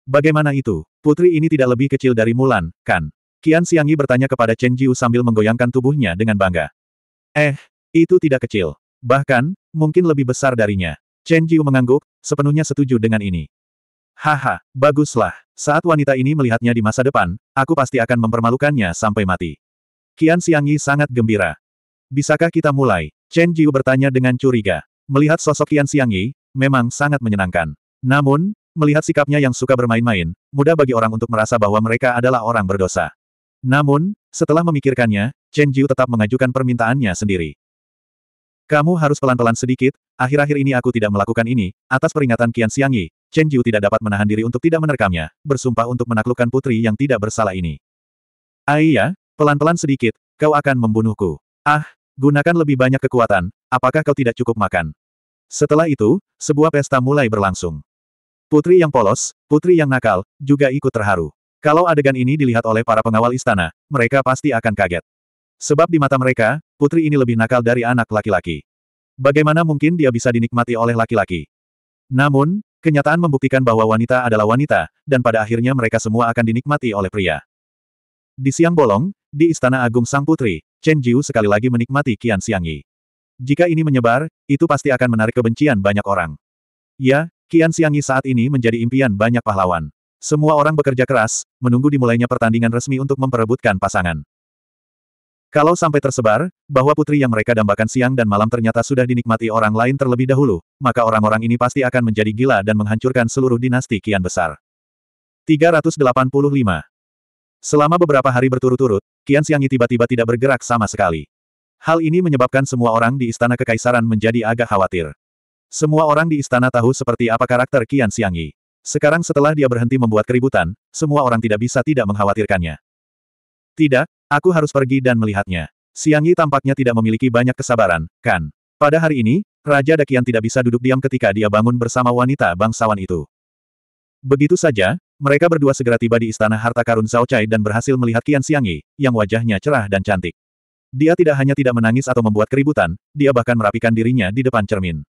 Bagaimana itu? Putri ini tidak lebih kecil dari Mulan, kan? Qian Siangi bertanya kepada Chen Jiu sambil menggoyangkan tubuhnya dengan bangga. Eh, itu tidak kecil. Bahkan, mungkin lebih besar darinya. Chen Jiu mengangguk, sepenuhnya setuju dengan ini. Haha, baguslah. Saat wanita ini melihatnya di masa depan, aku pasti akan mempermalukannya sampai mati. Qian Siangi sangat gembira. Bisakah kita mulai? Chen Jiu bertanya dengan curiga. Melihat sosok Qian Siangi, memang sangat menyenangkan. Namun, Melihat sikapnya yang suka bermain-main, mudah bagi orang untuk merasa bahwa mereka adalah orang berdosa. Namun, setelah memikirkannya, Chen Jiu tetap mengajukan permintaannya sendiri. Kamu harus pelan-pelan sedikit, akhir-akhir ini aku tidak melakukan ini, atas peringatan Qian Xiangyi, Chen Jiu tidak dapat menahan diri untuk tidak menerkamnya, bersumpah untuk menaklukkan putri yang tidak bersalah ini. Aiyah, ah pelan-pelan sedikit, kau akan membunuhku. Ah, gunakan lebih banyak kekuatan, apakah kau tidak cukup makan? Setelah itu, sebuah pesta mulai berlangsung. Putri yang polos, putri yang nakal, juga ikut terharu. Kalau adegan ini dilihat oleh para pengawal istana, mereka pasti akan kaget. Sebab di mata mereka, putri ini lebih nakal dari anak laki-laki. Bagaimana mungkin dia bisa dinikmati oleh laki-laki? Namun, kenyataan membuktikan bahwa wanita adalah wanita, dan pada akhirnya mereka semua akan dinikmati oleh pria. Di siang bolong, di Istana Agung Sang Putri, Chen Jiu sekali lagi menikmati Qian Xiangyi. Jika ini menyebar, itu pasti akan menarik kebencian banyak orang. Ya, Kian Siangi saat ini menjadi impian banyak pahlawan. Semua orang bekerja keras, menunggu dimulainya pertandingan resmi untuk memperebutkan pasangan. Kalau sampai tersebar, bahwa putri yang mereka dambakan siang dan malam ternyata sudah dinikmati orang lain terlebih dahulu, maka orang-orang ini pasti akan menjadi gila dan menghancurkan seluruh dinasti kian besar. 385. Selama beberapa hari berturut-turut, Kian Siangi tiba-tiba tidak bergerak sama sekali. Hal ini menyebabkan semua orang di Istana Kekaisaran menjadi agak khawatir. Semua orang di istana tahu seperti apa karakter Kian Siangi. Sekarang setelah dia berhenti membuat keributan, semua orang tidak bisa tidak mengkhawatirkannya. Tidak, aku harus pergi dan melihatnya. Siangi tampaknya tidak memiliki banyak kesabaran, kan? Pada hari ini, Raja Dakian tidak bisa duduk diam ketika dia bangun bersama wanita bangsawan itu. Begitu saja, mereka berdua segera tiba di istana harta karun Zhao Chai dan berhasil melihat Kian Siangi, yang wajahnya cerah dan cantik. Dia tidak hanya tidak menangis atau membuat keributan, dia bahkan merapikan dirinya di depan cermin.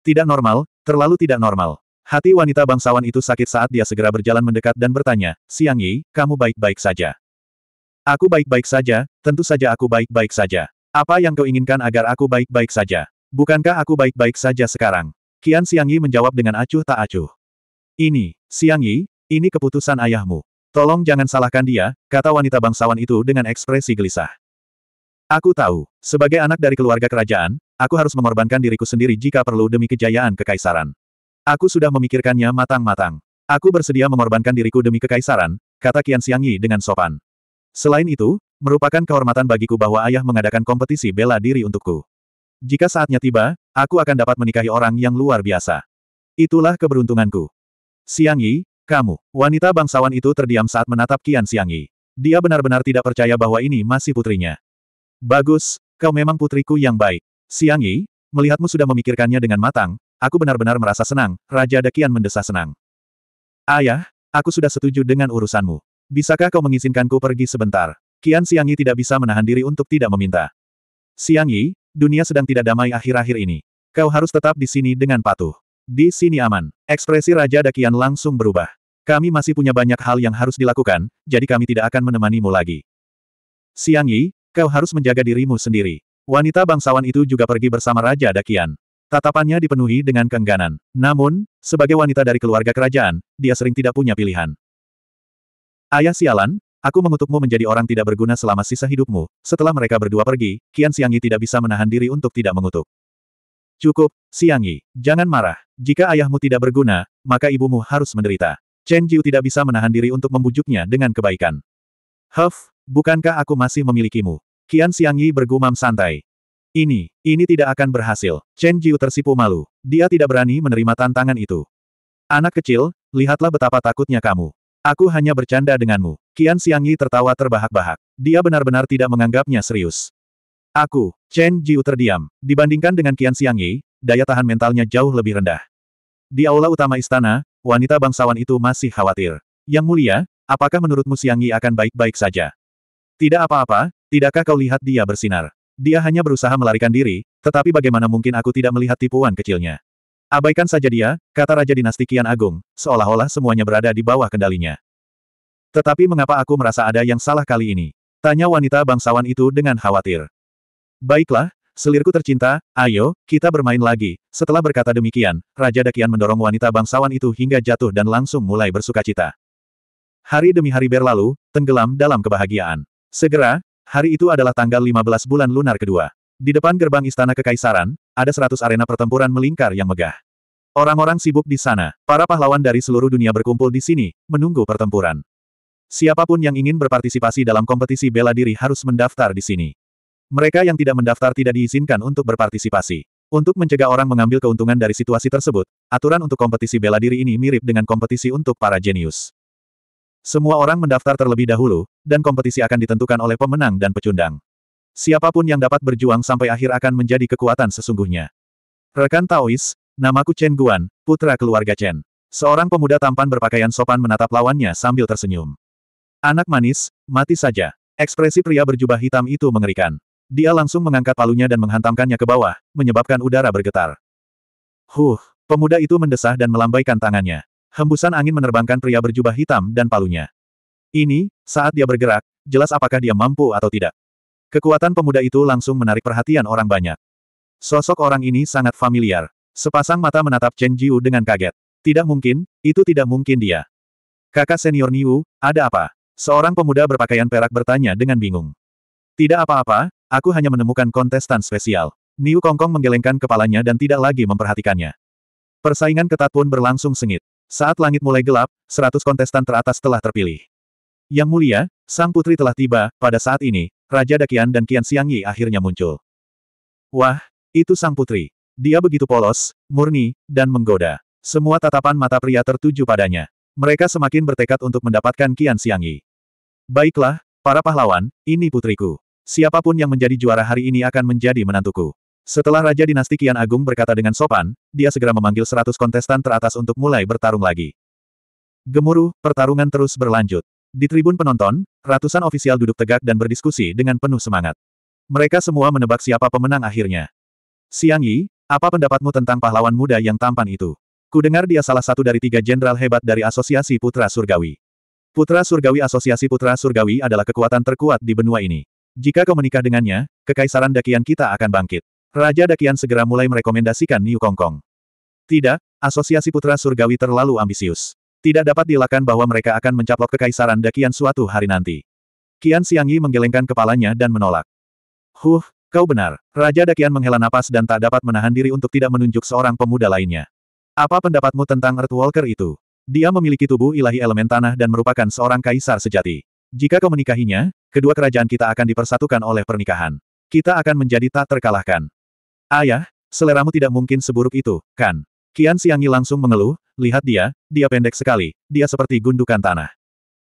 Tidak normal, terlalu tidak normal. Hati wanita bangsawan itu sakit saat dia segera berjalan mendekat dan bertanya, Siang Yi, kamu baik-baik saja. Aku baik-baik saja, tentu saja aku baik-baik saja. Apa yang kau inginkan agar aku baik-baik saja? Bukankah aku baik-baik saja sekarang? Kian Siang Yi menjawab dengan acuh tak acuh. Ini, Siang Yi, ini keputusan ayahmu. Tolong jangan salahkan dia, kata wanita bangsawan itu dengan ekspresi gelisah. Aku tahu, sebagai anak dari keluarga kerajaan, Aku harus mengorbankan diriku sendiri jika perlu demi kejayaan kekaisaran. Aku sudah memikirkannya matang-matang. Aku bersedia mengorbankan diriku demi kekaisaran, kata Qian Xiangyi dengan sopan. Selain itu, merupakan kehormatan bagiku bahwa ayah mengadakan kompetisi bela diri untukku. Jika saatnya tiba, aku akan dapat menikahi orang yang luar biasa. Itulah keberuntunganku. Xiangyi, kamu, wanita bangsawan itu terdiam saat menatap Qian Xiangyi. Dia benar-benar tidak percaya bahwa ini masih putrinya. Bagus, kau memang putriku yang baik. Siang Yi, melihatmu sudah memikirkannya dengan matang, aku benar-benar merasa senang, Raja Dekian mendesah senang. Ayah, aku sudah setuju dengan urusanmu. Bisakah kau mengizinkanku pergi sebentar? Kian Siang Yi tidak bisa menahan diri untuk tidak meminta. Siang Yi, dunia sedang tidak damai akhir-akhir ini. Kau harus tetap di sini dengan patuh. Di sini aman. Ekspresi Raja Dakian langsung berubah. Kami masih punya banyak hal yang harus dilakukan, jadi kami tidak akan menemanimu lagi. Siang Yi, kau harus menjaga dirimu sendiri. Wanita bangsawan itu juga pergi bersama Raja Dakian. Tatapannya dipenuhi dengan kengganan. Namun, sebagai wanita dari keluarga kerajaan, dia sering tidak punya pilihan. Ayah sialan, aku mengutukmu menjadi orang tidak berguna selama sisa hidupmu. Setelah mereka berdua pergi, Kian Siangi tidak bisa menahan diri untuk tidak mengutuk. Cukup, Siangi, jangan marah. Jika ayahmu tidak berguna, maka ibumu harus menderita. Chen Jiu tidak bisa menahan diri untuk membujuknya dengan kebaikan. Huff, bukankah aku masih memilikimu? Qian Xiangyi bergumam santai. Ini, ini tidak akan berhasil. Chen Jiu tersipu malu. Dia tidak berani menerima tantangan itu. Anak kecil, lihatlah betapa takutnya kamu. Aku hanya bercanda denganmu. Qian Xiangyi tertawa terbahak-bahak. Dia benar-benar tidak menganggapnya serius. Aku, Chen Jiu terdiam. Dibandingkan dengan Qian Xiangyi, daya tahan mentalnya jauh lebih rendah. Di aula utama istana, wanita bangsawan itu masih khawatir. Yang mulia, apakah menurutmu Xiangyi akan baik-baik saja? Tidak apa-apa, Tidakkah kau lihat dia bersinar? Dia hanya berusaha melarikan diri, tetapi bagaimana mungkin aku tidak melihat tipuan kecilnya? Abaikan saja dia, kata Raja Dinasti Kian Agung, seolah-olah semuanya berada di bawah kendalinya. Tetapi mengapa aku merasa ada yang salah kali ini? Tanya wanita bangsawan itu dengan khawatir. Baiklah, selirku tercinta, ayo, kita bermain lagi. Setelah berkata demikian, Raja Dakian mendorong wanita bangsawan itu hingga jatuh dan langsung mulai bersuka cita. Hari demi hari berlalu, tenggelam dalam kebahagiaan. Segera, Hari itu adalah tanggal 15 bulan lunar kedua. Di depan gerbang istana kekaisaran, ada 100 arena pertempuran melingkar yang megah. Orang-orang sibuk di sana, para pahlawan dari seluruh dunia berkumpul di sini, menunggu pertempuran. Siapapun yang ingin berpartisipasi dalam kompetisi bela diri harus mendaftar di sini. Mereka yang tidak mendaftar tidak diizinkan untuk berpartisipasi. Untuk mencegah orang mengambil keuntungan dari situasi tersebut, aturan untuk kompetisi bela diri ini mirip dengan kompetisi untuk para jenius. Semua orang mendaftar terlebih dahulu, dan kompetisi akan ditentukan oleh pemenang dan pecundang. Siapapun yang dapat berjuang sampai akhir akan menjadi kekuatan sesungguhnya. Rekan Taois, namaku Chen Guan, putra keluarga Chen. Seorang pemuda tampan berpakaian sopan menatap lawannya sambil tersenyum. Anak manis, mati saja. Ekspresi pria berjubah hitam itu mengerikan. Dia langsung mengangkat palunya dan menghantamkannya ke bawah, menyebabkan udara bergetar. Huh, pemuda itu mendesah dan melambaikan tangannya. Hembusan angin menerbangkan pria berjubah hitam dan palunya. Ini, saat dia bergerak, jelas apakah dia mampu atau tidak. Kekuatan pemuda itu langsung menarik perhatian orang banyak. Sosok orang ini sangat familiar. Sepasang mata menatap Chen Jiu dengan kaget. Tidak mungkin, itu tidak mungkin dia. Kakak senior Niu, ada apa? Seorang pemuda berpakaian perak bertanya dengan bingung. Tidak apa-apa, aku hanya menemukan kontestan spesial. Niu Kongkong menggelengkan kepalanya dan tidak lagi memperhatikannya. Persaingan ketat pun berlangsung sengit. Saat langit mulai gelap, seratus kontestan teratas telah terpilih. Yang mulia, sang putri telah tiba, pada saat ini, Raja Dakian dan Kian Siangyi akhirnya muncul. Wah, itu sang putri. Dia begitu polos, murni, dan menggoda. Semua tatapan mata pria tertuju padanya. Mereka semakin bertekad untuk mendapatkan Kian Siangyi. Baiklah, para pahlawan, ini putriku. Siapapun yang menjadi juara hari ini akan menjadi menantuku. Setelah Raja Dinasti Kian Agung berkata dengan sopan, dia segera memanggil seratus kontestan teratas untuk mulai bertarung lagi. Gemuruh, pertarungan terus berlanjut. Di tribun penonton, ratusan ofisial duduk tegak dan berdiskusi dengan penuh semangat. Mereka semua menebak siapa pemenang akhirnya. Siang Yi, apa pendapatmu tentang pahlawan muda yang tampan itu? Kudengar dia salah satu dari tiga jenderal hebat dari Asosiasi Putra Surgawi. Putra Surgawi Asosiasi Putra Surgawi adalah kekuatan terkuat di benua ini. Jika kau menikah dengannya, kekaisaran Dakian kita akan bangkit. Raja Dakian segera mulai merekomendasikan Niu Kongkong. Tidak, asosiasi putra surgawi terlalu ambisius. Tidak dapat dilakukan bahwa mereka akan mencaplok kekaisaran Dakian suatu hari nanti. Kian Xiangyi menggelengkan kepalanya dan menolak. Huh, kau benar. Raja Dakian menghela napas dan tak dapat menahan diri untuk tidak menunjuk seorang pemuda lainnya. Apa pendapatmu tentang Earthwalker itu? Dia memiliki tubuh ilahi elemen tanah dan merupakan seorang kaisar sejati. Jika kau menikahinya, kedua kerajaan kita akan dipersatukan oleh pernikahan. Kita akan menjadi tak terkalahkan. Ayah, ya, seleramu tidak mungkin seburuk itu, kan? Kian Siangi langsung mengeluh, lihat dia, dia pendek sekali, dia seperti gundukan tanah.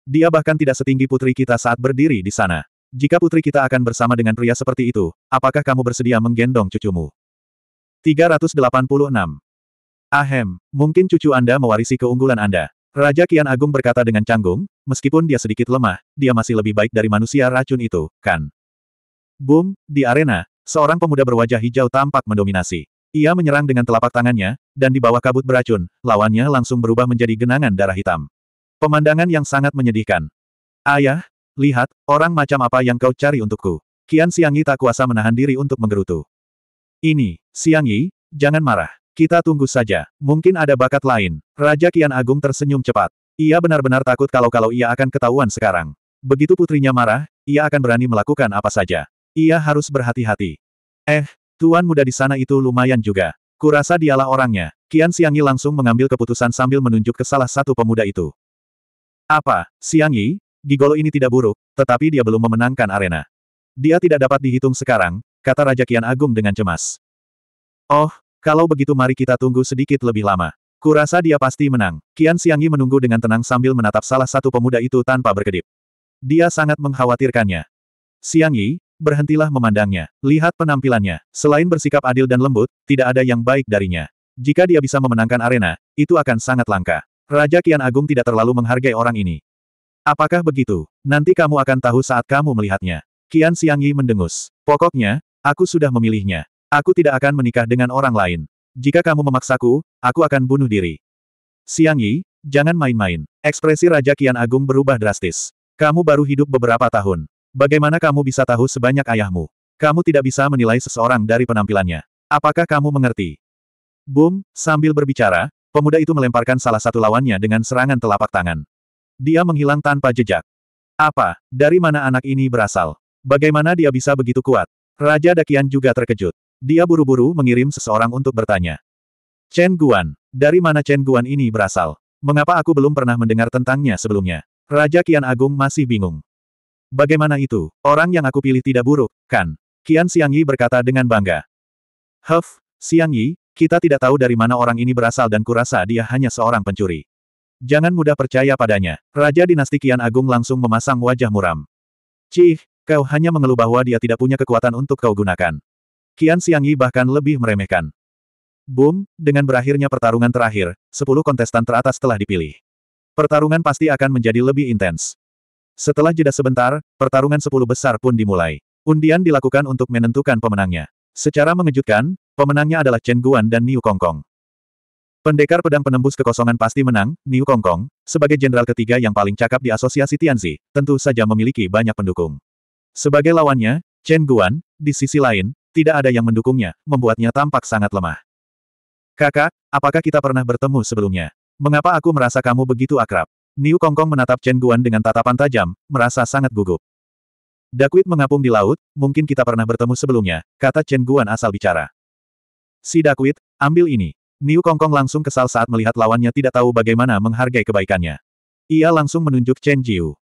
Dia bahkan tidak setinggi putri kita saat berdiri di sana. Jika putri kita akan bersama dengan pria seperti itu, apakah kamu bersedia menggendong cucumu? 386. Ahem, mungkin cucu Anda mewarisi keunggulan Anda. Raja Kian Agung berkata dengan canggung, meskipun dia sedikit lemah, dia masih lebih baik dari manusia racun itu, kan? Boom, di arena, Seorang pemuda berwajah hijau tampak mendominasi. Ia menyerang dengan telapak tangannya, dan di bawah kabut beracun, lawannya langsung berubah menjadi genangan darah hitam. Pemandangan yang sangat menyedihkan. Ayah, lihat, orang macam apa yang kau cari untukku. Kian Siangyi tak kuasa menahan diri untuk menggerutu. Ini, Siangyi, jangan marah. Kita tunggu saja, mungkin ada bakat lain. Raja Kian Agung tersenyum cepat. Ia benar-benar takut kalau-kalau ia akan ketahuan sekarang. Begitu putrinya marah, ia akan berani melakukan apa saja. Ia harus berhati-hati. Eh, tuan muda di sana itu lumayan juga. Kurasa dialah orangnya. Kian Xiangyi langsung mengambil keputusan sambil menunjuk ke salah satu pemuda itu. Apa, Xiangyi? Gigolo ini tidak buruk, tetapi dia belum memenangkan arena. Dia tidak dapat dihitung sekarang, kata Raja Kian Agung dengan cemas. Oh, kalau begitu mari kita tunggu sedikit lebih lama. Kurasa dia pasti menang. Kian Xiangyi menunggu dengan tenang sambil menatap salah satu pemuda itu tanpa berkedip. Dia sangat mengkhawatirkannya. Xiangyi, berhentilah memandangnya. Lihat penampilannya. Selain bersikap adil dan lembut, tidak ada yang baik darinya. Jika dia bisa memenangkan arena, itu akan sangat langka. Raja Kian Agung tidak terlalu menghargai orang ini. Apakah begitu? Nanti kamu akan tahu saat kamu melihatnya. Kian Siang Yi mendengus. Pokoknya, aku sudah memilihnya. Aku tidak akan menikah dengan orang lain. Jika kamu memaksaku, aku akan bunuh diri. Siang Yi, jangan main-main. Ekspresi Raja Kian Agung berubah drastis. Kamu baru hidup beberapa tahun. Bagaimana kamu bisa tahu sebanyak ayahmu? Kamu tidak bisa menilai seseorang dari penampilannya. Apakah kamu mengerti? Boom, sambil berbicara, pemuda itu melemparkan salah satu lawannya dengan serangan telapak tangan. Dia menghilang tanpa jejak. Apa, dari mana anak ini berasal? Bagaimana dia bisa begitu kuat? Raja Dakian juga terkejut. Dia buru-buru mengirim seseorang untuk bertanya. Chen Guan, dari mana Chen Guan ini berasal? Mengapa aku belum pernah mendengar tentangnya sebelumnya? Raja Kian Agung masih bingung. Bagaimana itu? Orang yang aku pilih tidak buruk, kan? Qian Xiangyi berkata dengan bangga. Huff, Xiangyi, kita tidak tahu dari mana orang ini berasal dan kurasa dia hanya seorang pencuri. Jangan mudah percaya padanya. Raja dinasti Kian Agung langsung memasang wajah muram. Cih, kau hanya mengeluh bahwa dia tidak punya kekuatan untuk kau gunakan. Qian Xiangyi bahkan lebih meremehkan. Boom, dengan berakhirnya pertarungan terakhir, 10 kontestan teratas telah dipilih. Pertarungan pasti akan menjadi lebih intens. Setelah jeda sebentar, pertarungan sepuluh besar pun dimulai. Undian dilakukan untuk menentukan pemenangnya. Secara mengejutkan, pemenangnya adalah Chen Guan dan Niu Kongkong. Pendekar pedang penembus kekosongan pasti menang, Niu Kongkong, sebagai jenderal ketiga yang paling cakap di asosiasi Tianzi, tentu saja memiliki banyak pendukung. Sebagai lawannya, Chen Guan, di sisi lain, tidak ada yang mendukungnya, membuatnya tampak sangat lemah. Kakak, apakah kita pernah bertemu sebelumnya? Mengapa aku merasa kamu begitu akrab? Niu Kongkong menatap Chen Guan dengan tatapan tajam, merasa sangat gugup. Dakuit mengapung di laut, mungkin kita pernah bertemu sebelumnya, kata Chen Guan asal bicara. Si Dakuit, ambil ini. Niu Kongkong langsung kesal saat melihat lawannya tidak tahu bagaimana menghargai kebaikannya. Ia langsung menunjuk Chen Jiu.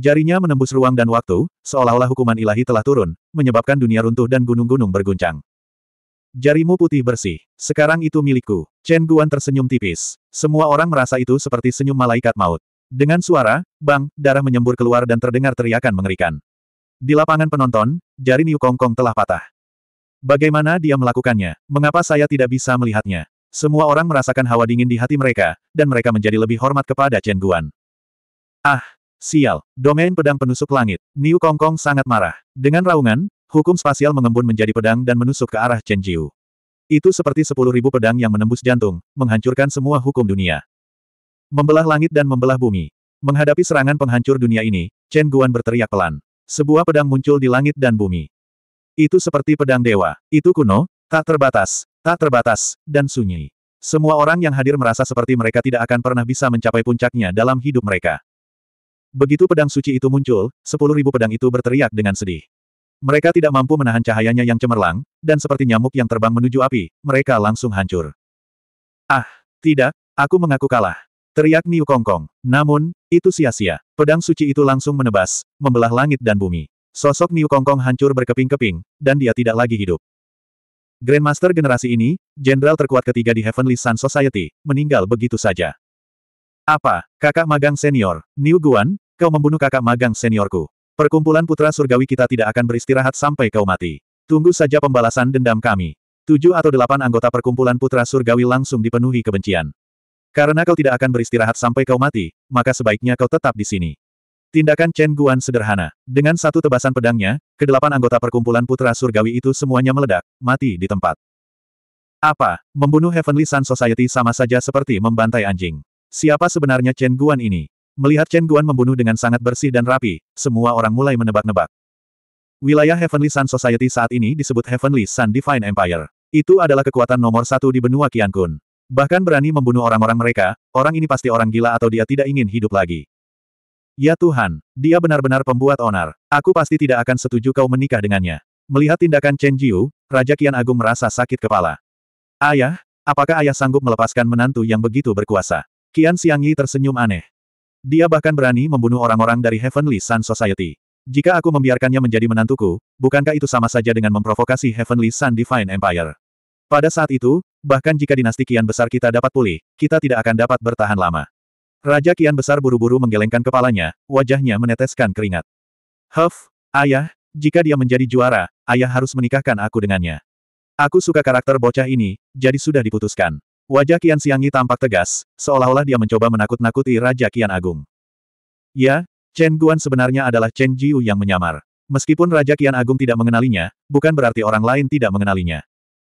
Jarinya menembus ruang dan waktu, seolah-olah hukuman ilahi telah turun, menyebabkan dunia runtuh dan gunung-gunung berguncang. Jarimu putih bersih. Sekarang itu milikku. Chen Guan tersenyum tipis. Semua orang merasa itu seperti senyum malaikat maut. Dengan suara, bang, darah menyembur keluar dan terdengar teriakan mengerikan. Di lapangan penonton, jari Niu Kongkong Kong telah patah. Bagaimana dia melakukannya? Mengapa saya tidak bisa melihatnya? Semua orang merasakan hawa dingin di hati mereka, dan mereka menjadi lebih hormat kepada Chen Guan. Ah, sial, domain pedang penusuk langit. Niu Kongkong sangat marah. Dengan raungan, Hukum spasial mengembun menjadi pedang dan menusuk ke arah Chen Jiu. Itu seperti sepuluh ribu pedang yang menembus jantung, menghancurkan semua hukum dunia. Membelah langit dan membelah bumi. Menghadapi serangan penghancur dunia ini, Chen Guan berteriak pelan. Sebuah pedang muncul di langit dan bumi. Itu seperti pedang dewa. Itu kuno, tak terbatas, tak terbatas, dan sunyi. Semua orang yang hadir merasa seperti mereka tidak akan pernah bisa mencapai puncaknya dalam hidup mereka. Begitu pedang suci itu muncul, sepuluh ribu pedang itu berteriak dengan sedih. Mereka tidak mampu menahan cahayanya yang cemerlang, dan seperti nyamuk yang terbang menuju api, mereka langsung hancur. Ah, tidak, aku mengaku kalah. Teriak Niu Kongkong. Namun, itu sia-sia. Pedang suci itu langsung menebas, membelah langit dan bumi. Sosok Niu Kongkong hancur berkeping-keping, dan dia tidak lagi hidup. Grandmaster generasi ini, jenderal terkuat ketiga di Heavenly Sun Society, meninggal begitu saja. Apa, kakak magang senior, Niu Guan, kau membunuh kakak magang seniorku. Perkumpulan putra surgawi kita tidak akan beristirahat sampai kau mati. Tunggu saja pembalasan dendam kami. Tujuh atau delapan anggota perkumpulan putra surgawi langsung dipenuhi kebencian. Karena kau tidak akan beristirahat sampai kau mati, maka sebaiknya kau tetap di sini. Tindakan Chen Guan sederhana. Dengan satu tebasan pedangnya, kedelapan anggota perkumpulan putra surgawi itu semuanya meledak, mati di tempat. Apa, membunuh Heavenly Sun Society sama saja seperti membantai anjing. Siapa sebenarnya Chen Guan ini? Melihat Chen Guan membunuh dengan sangat bersih dan rapi, semua orang mulai menebak-nebak. Wilayah Heavenly Sun Society saat ini disebut Heavenly Sun Divine Empire. Itu adalah kekuatan nomor satu di benua Qian Kun. Bahkan berani membunuh orang-orang mereka, orang ini pasti orang gila atau dia tidak ingin hidup lagi. Ya Tuhan, dia benar-benar pembuat onar. Aku pasti tidak akan setuju kau menikah dengannya. Melihat tindakan Chen Jiu, Raja Qian Agung merasa sakit kepala. Ayah, apakah ayah sanggup melepaskan menantu yang begitu berkuasa? Qian Yi tersenyum aneh. Dia bahkan berani membunuh orang-orang dari Heavenly Sun Society. Jika aku membiarkannya menjadi menantuku, bukankah itu sama saja dengan memprovokasi Heavenly Sun Divine Empire? Pada saat itu, bahkan jika dinasti kian besar kita dapat pulih, kita tidak akan dapat bertahan lama. Raja kian besar buru-buru menggelengkan kepalanya, wajahnya meneteskan keringat. Huff, ayah, jika dia menjadi juara, ayah harus menikahkan aku dengannya. Aku suka karakter bocah ini, jadi sudah diputuskan. Wajah Kian Siangi tampak tegas, seolah-olah dia mencoba menakut-nakuti Raja Kian Agung. Ya, Chen Guan sebenarnya adalah Chen Jiu yang menyamar. Meskipun Raja Kian Agung tidak mengenalinya, bukan berarti orang lain tidak mengenalinya.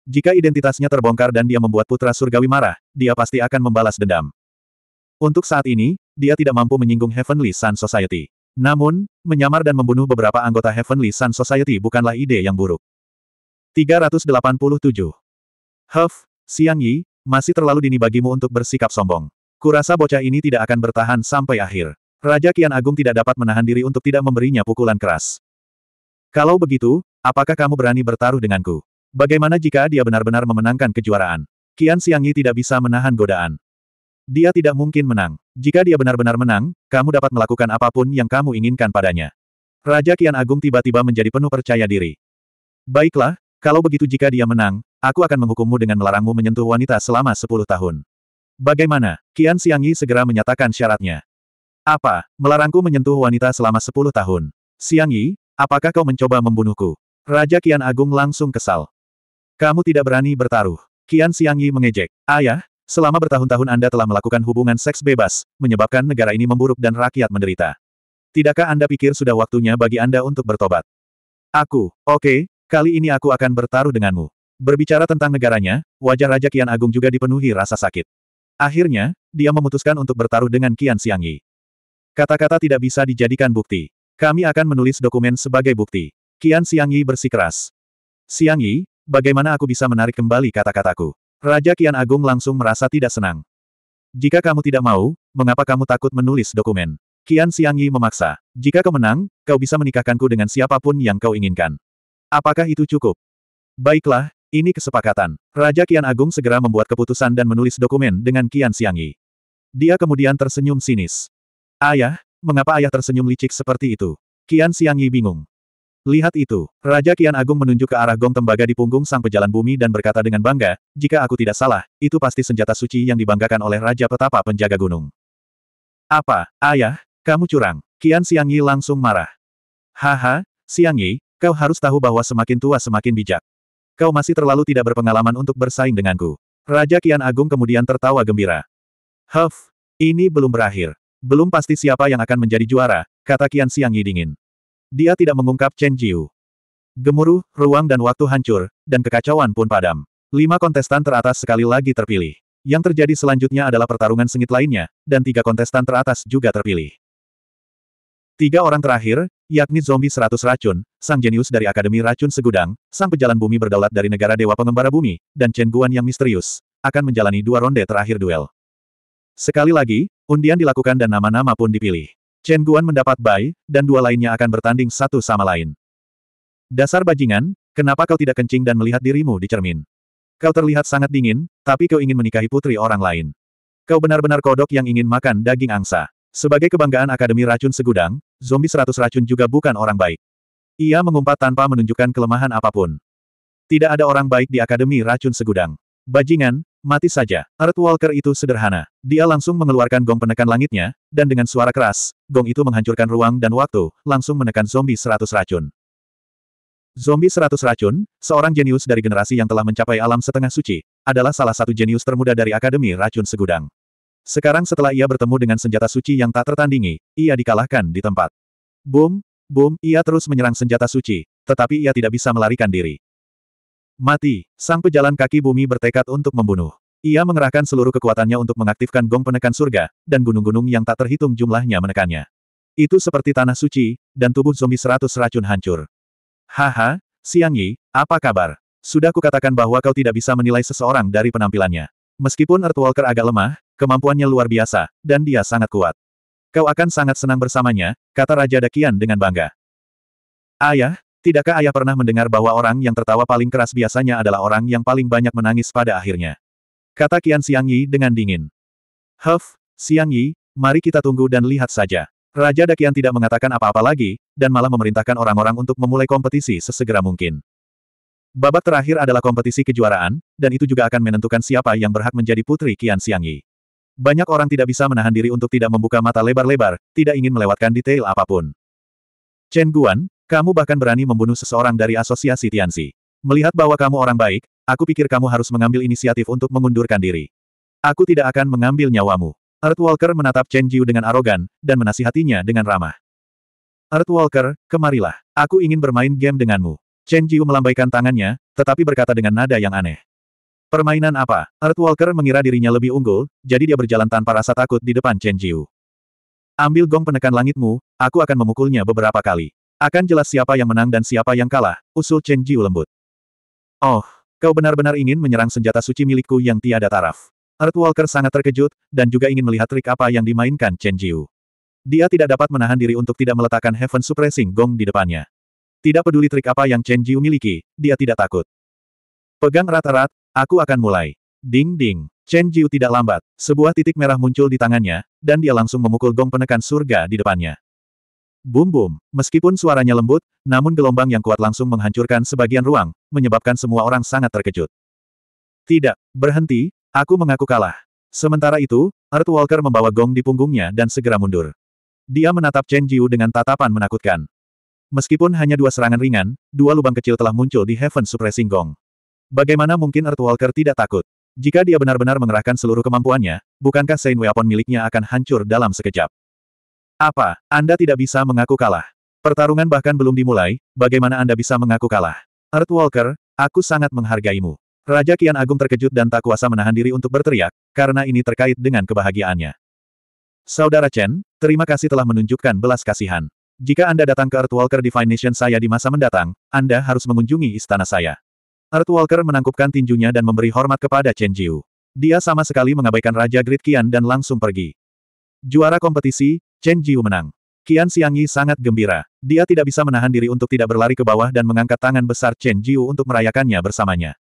Jika identitasnya terbongkar dan dia membuat putra surgawi marah, dia pasti akan membalas dendam. Untuk saat ini, dia tidak mampu menyinggung Heavenly Sun Society. Namun, menyamar dan membunuh beberapa anggota Heavenly Sun Society bukanlah ide yang buruk. 387. Huff, Xiang Yi, masih terlalu dini bagimu untuk bersikap sombong. Kurasa bocah ini tidak akan bertahan sampai akhir. Raja Kian Agung tidak dapat menahan diri untuk tidak memberinya pukulan keras. Kalau begitu, apakah kamu berani bertaruh denganku? Bagaimana jika dia benar-benar memenangkan kejuaraan? Kian Siangyi tidak bisa menahan godaan. Dia tidak mungkin menang. Jika dia benar-benar menang, kamu dapat melakukan apapun yang kamu inginkan padanya. Raja Kian Agung tiba-tiba menjadi penuh percaya diri. Baiklah, kalau begitu jika dia menang, Aku akan menghukummu dengan melarangmu menyentuh wanita selama sepuluh tahun. Bagaimana? Qian Xiangyi segera menyatakan syaratnya. Apa? Melarangku menyentuh wanita selama sepuluh tahun. Xiangyi, apakah kau mencoba membunuhku? Raja Kian Agung langsung kesal. Kamu tidak berani bertaruh. Qian Xiangyi mengejek. Ayah, selama bertahun-tahun Anda telah melakukan hubungan seks bebas, menyebabkan negara ini memburuk dan rakyat menderita. Tidakkah Anda pikir sudah waktunya bagi Anda untuk bertobat? Aku, oke, okay, kali ini aku akan bertaruh denganmu. Berbicara tentang negaranya, wajah Raja Kian Agung juga dipenuhi rasa sakit. Akhirnya, dia memutuskan untuk bertaruh dengan Kian Yi. Kata-kata tidak bisa dijadikan bukti. Kami akan menulis dokumen sebagai bukti. Kian Yi bersikeras. Yi, bagaimana aku bisa menarik kembali kata-kataku? Raja Kian Agung langsung merasa tidak senang. Jika kamu tidak mau, mengapa kamu takut menulis dokumen? Kian Yi memaksa. Jika kau menang, kau bisa menikahkanku dengan siapapun yang kau inginkan. Apakah itu cukup? Baiklah, ini kesepakatan. Raja Kian Agung segera membuat keputusan dan menulis dokumen dengan Kian Siangi. Dia kemudian tersenyum sinis. Ayah, mengapa ayah tersenyum licik seperti itu? Kian Siangi bingung. Lihat itu, Raja Kian Agung menunjuk ke arah gong tembaga di punggung sang pejalan bumi dan berkata dengan bangga, jika aku tidak salah, itu pasti senjata suci yang dibanggakan oleh Raja Petapa Penjaga Gunung. Apa, ayah, kamu curang? Kian Siangi langsung marah. Haha, Siangi, kau harus tahu bahwa semakin tua semakin bijak. Kau masih terlalu tidak berpengalaman untuk bersaing denganku. Raja Kian Agung kemudian tertawa gembira. Huff, ini belum berakhir. Belum pasti siapa yang akan menjadi juara, kata Kian Siang Yi dingin. Dia tidak mengungkap Chen Jiu. Gemuruh, ruang dan waktu hancur, dan kekacauan pun padam. Lima kontestan teratas sekali lagi terpilih. Yang terjadi selanjutnya adalah pertarungan sengit lainnya, dan tiga kontestan teratas juga terpilih. Tiga orang terakhir, yakni zombie seratus racun, sang jenius dari Akademi Racun Segudang, sang pejalan bumi berdaulat dari negara Dewa Pengembara Bumi, dan Chen Guan yang misterius, akan menjalani dua ronde terakhir duel. Sekali lagi, undian dilakukan dan nama-nama pun dipilih. Chen Guan mendapat Bai, dan dua lainnya akan bertanding satu sama lain. Dasar bajingan, kenapa kau tidak kencing dan melihat dirimu di cermin? Kau terlihat sangat dingin, tapi kau ingin menikahi putri orang lain. Kau benar-benar kodok yang ingin makan daging angsa. Sebagai kebanggaan Akademi Racun Segudang, zombie seratus racun juga bukan orang baik. Ia mengumpat tanpa menunjukkan kelemahan apapun. Tidak ada orang baik di Akademi Racun Segudang. Bajingan, mati saja. Art Walker itu sederhana. Dia langsung mengeluarkan gong penekan langitnya, dan dengan suara keras, gong itu menghancurkan ruang dan waktu, langsung menekan zombie seratus racun. Zombie seratus racun, seorang jenius dari generasi yang telah mencapai alam setengah suci, adalah salah satu jenius termuda dari Akademi Racun Segudang. Sekarang setelah ia bertemu dengan senjata suci yang tak tertandingi, ia dikalahkan di tempat. Boom, boom, ia terus menyerang senjata suci, tetapi ia tidak bisa melarikan diri. Mati, sang pejalan kaki bumi bertekad untuk membunuh. Ia mengerahkan seluruh kekuatannya untuk mengaktifkan gong penekan surga, dan gunung-gunung yang tak terhitung jumlahnya menekannya. Itu seperti tanah suci, dan tubuh zombie seratus racun hancur. Haha, Siang Yi, apa kabar? Sudah kukatakan bahwa kau tidak bisa menilai seseorang dari penampilannya. Meskipun Earthwalker agak lemah, Kemampuannya luar biasa, dan dia sangat kuat. Kau akan sangat senang bersamanya, kata Raja Dakian dengan bangga. Ayah, tidakkah ayah pernah mendengar bahwa orang yang tertawa paling keras biasanya adalah orang yang paling banyak menangis pada akhirnya? Kata Kian Siang Yi dengan dingin. Huff, Siang Yi, mari kita tunggu dan lihat saja. Raja Dakian tidak mengatakan apa-apa lagi, dan malah memerintahkan orang-orang untuk memulai kompetisi sesegera mungkin. Babak terakhir adalah kompetisi kejuaraan, dan itu juga akan menentukan siapa yang berhak menjadi putri Kian Siang Yi. Banyak orang tidak bisa menahan diri untuk tidak membuka mata lebar-lebar, tidak ingin melewatkan detail apapun. Chen Guan, kamu bahkan berani membunuh seseorang dari asosiasi Tianxi. Melihat bahwa kamu orang baik, aku pikir kamu harus mengambil inisiatif untuk mengundurkan diri. Aku tidak akan mengambil nyawamu. Walker menatap Chen Jiu dengan arogan, dan menasihatinya dengan ramah. Walker, kemarilah. Aku ingin bermain game denganmu. Chen Jiu melambaikan tangannya, tetapi berkata dengan nada yang aneh. Permainan apa? Walker mengira dirinya lebih unggul, jadi dia berjalan tanpa rasa takut di depan Chen Jiu. Ambil gong penekan langitmu, aku akan memukulnya beberapa kali. Akan jelas siapa yang menang dan siapa yang kalah, usul Chen Jiu lembut. Oh, kau benar-benar ingin menyerang senjata suci milikku yang tiada taraf. Walker sangat terkejut, dan juga ingin melihat trik apa yang dimainkan Chen Jiu. Dia tidak dapat menahan diri untuk tidak meletakkan Heaven Suppressing Gong di depannya. Tidak peduli trik apa yang Chen Jiu miliki, dia tidak takut. Pegang rata-rat, Aku akan mulai. Ding ding. Chen Jiu tidak lambat, sebuah titik merah muncul di tangannya, dan dia langsung memukul gong penekan surga di depannya. Bum bum, meskipun suaranya lembut, namun gelombang yang kuat langsung menghancurkan sebagian ruang, menyebabkan semua orang sangat terkejut. Tidak, berhenti, aku mengaku kalah. Sementara itu, Art Walker membawa gong di punggungnya dan segera mundur. Dia menatap Chen Jiu dengan tatapan menakutkan. Meskipun hanya dua serangan ringan, dua lubang kecil telah muncul di Heaven Suppressing Gong. Bagaimana mungkin Walker tidak takut? Jika dia benar-benar mengerahkan seluruh kemampuannya, bukankah Saint Weapon miliknya akan hancur dalam sekejap? Apa, Anda tidak bisa mengaku kalah? Pertarungan bahkan belum dimulai, bagaimana Anda bisa mengaku kalah? Walker, aku sangat menghargaimu. Raja Kian Agung terkejut dan tak kuasa menahan diri untuk berteriak, karena ini terkait dengan kebahagiaannya. Saudara Chen, terima kasih telah menunjukkan belas kasihan. Jika Anda datang ke Walker Divination saya di masa mendatang, Anda harus mengunjungi istana saya. Art Walker menangkupkan tinjunya dan memberi hormat kepada Chen Jiu. Dia sama sekali mengabaikan Raja Grid Qian dan langsung pergi. Juara kompetisi, Chen Jiu menang. Qian Xiangyi sangat gembira. Dia tidak bisa menahan diri untuk tidak berlari ke bawah dan mengangkat tangan besar Chen Jiu untuk merayakannya bersamanya.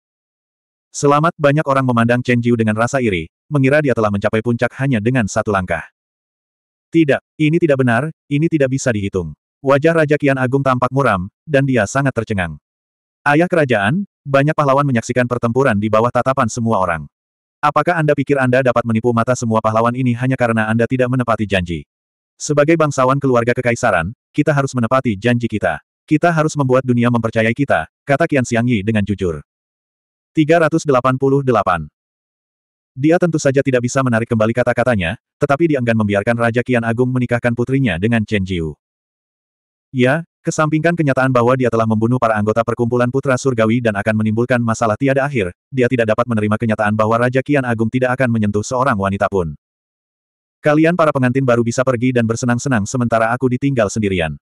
Selamat banyak orang memandang Chen Jiu dengan rasa iri, mengira dia telah mencapai puncak hanya dengan satu langkah. Tidak, ini tidak benar, ini tidak bisa dihitung. Wajah Raja Kian Agung tampak muram, dan dia sangat tercengang. Ayah kerajaan, banyak pahlawan menyaksikan pertempuran di bawah tatapan semua orang. Apakah Anda pikir Anda dapat menipu mata semua pahlawan ini hanya karena Anda tidak menepati janji? Sebagai bangsawan keluarga kekaisaran, kita harus menepati janji kita. Kita harus membuat dunia mempercayai kita, kata Kian Siang Yi dengan jujur. 388. Dia tentu saja tidak bisa menarik kembali kata-katanya, tetapi dia enggan membiarkan Raja Kian Agung menikahkan putrinya dengan Chen Jiu. Ya, Kesampingkan kenyataan bahwa dia telah membunuh para anggota perkumpulan putra surgawi dan akan menimbulkan masalah tiada akhir, dia tidak dapat menerima kenyataan bahwa Raja Kian Agung tidak akan menyentuh seorang wanita pun. Kalian para pengantin baru bisa pergi dan bersenang-senang sementara aku ditinggal sendirian.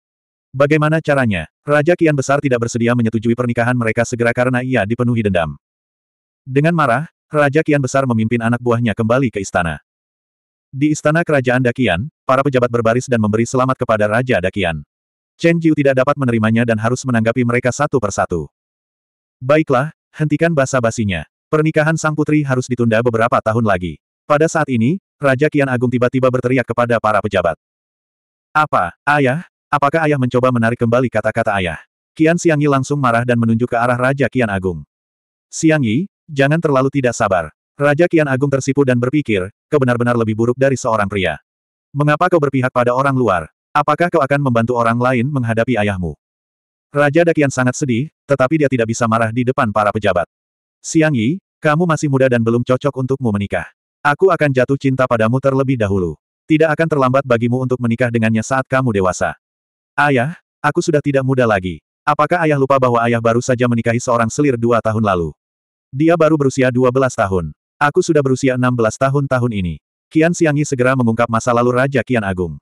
Bagaimana caranya? Raja Kian Besar tidak bersedia menyetujui pernikahan mereka segera karena ia dipenuhi dendam. Dengan marah, Raja Kian Besar memimpin anak buahnya kembali ke istana. Di istana kerajaan Dakian, para pejabat berbaris dan memberi selamat kepada Raja Dakian. Chen Jiu tidak dapat menerimanya dan harus menanggapi mereka satu persatu. Baiklah, hentikan basa-basinya. Pernikahan sang putri harus ditunda beberapa tahun lagi. Pada saat ini, Raja Kian Agung tiba-tiba berteriak kepada para pejabat. Apa, ayah? Apakah ayah mencoba menarik kembali kata-kata ayah? Kian Siangi langsung marah dan menunjuk ke arah Raja Kian Agung. Siangi, jangan terlalu tidak sabar. Raja Kian Agung tersipu dan berpikir, kebenar-benar lebih buruk dari seorang pria. Mengapa kau berpihak pada orang luar? Apakah kau akan membantu orang lain menghadapi ayahmu? Raja Dakian sangat sedih, tetapi dia tidak bisa marah di depan para pejabat. Siang Yi, kamu masih muda dan belum cocok untukmu menikah. Aku akan jatuh cinta padamu terlebih dahulu. Tidak akan terlambat bagimu untuk menikah dengannya saat kamu dewasa. Ayah, aku sudah tidak muda lagi. Apakah ayah lupa bahwa ayah baru saja menikahi seorang selir dua tahun lalu? Dia baru berusia 12 tahun. Aku sudah berusia 16 tahun tahun ini. Kian Siangi segera mengungkap masa lalu Raja Kian Agung.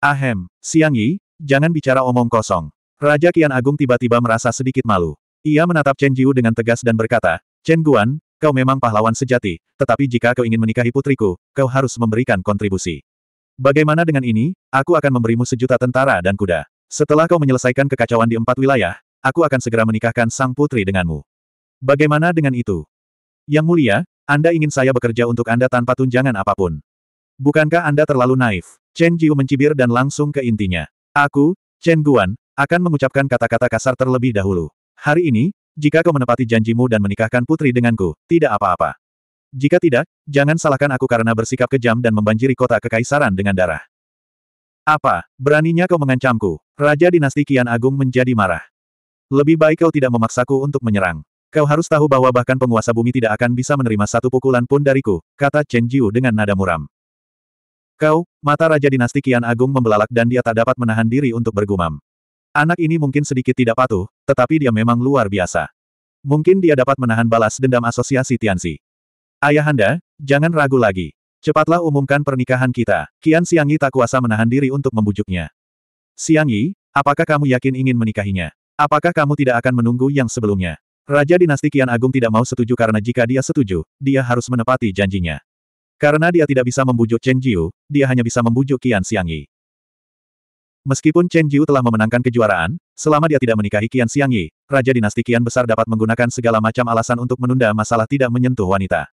Ahem, Siang Yi, jangan bicara omong kosong. Raja Kian Agung tiba-tiba merasa sedikit malu. Ia menatap Chen Jiu dengan tegas dan berkata, Chen Guan, kau memang pahlawan sejati, tetapi jika kau ingin menikahi putriku, kau harus memberikan kontribusi. Bagaimana dengan ini, aku akan memberimu sejuta tentara dan kuda. Setelah kau menyelesaikan kekacauan di empat wilayah, aku akan segera menikahkan sang putri denganmu. Bagaimana dengan itu? Yang mulia, Anda ingin saya bekerja untuk Anda tanpa tunjangan apapun. Bukankah Anda terlalu naif? Chen Jiu mencibir dan langsung ke intinya. Aku, Chen Guan, akan mengucapkan kata-kata kasar terlebih dahulu. Hari ini, jika kau menepati janjimu dan menikahkan putri denganku, tidak apa-apa. Jika tidak, jangan salahkan aku karena bersikap kejam dan membanjiri kota kekaisaran dengan darah. Apa, beraninya kau mengancamku? Raja dinasti Kian Agung menjadi marah. Lebih baik kau tidak memaksaku untuk menyerang. Kau harus tahu bahwa bahkan penguasa bumi tidak akan bisa menerima satu pukulan pun dariku, kata Chen Jiu dengan nada muram. Kau, mata Raja Dinasti Kian Agung membelalak dan dia tak dapat menahan diri untuk bergumam. Anak ini mungkin sedikit tidak patuh, tetapi dia memang luar biasa. Mungkin dia dapat menahan balas dendam asosiasi Tianzi. Ayahanda, jangan ragu lagi. Cepatlah umumkan pernikahan kita. Kian Siangi tak kuasa menahan diri untuk membujuknya. Siangi, apakah kamu yakin ingin menikahinya? Apakah kamu tidak akan menunggu yang sebelumnya? Raja Dinasti Kian Agung tidak mau setuju karena jika dia setuju, dia harus menepati janjinya. Karena dia tidak bisa membujuk Chen Jiu, dia hanya bisa membujuk Qian Xiangyi. Meskipun Chen Jiu telah memenangkan kejuaraan, selama dia tidak menikahi Qian Xiangyi, Raja Dinasti Qian Besar dapat menggunakan segala macam alasan untuk menunda masalah tidak menyentuh wanita.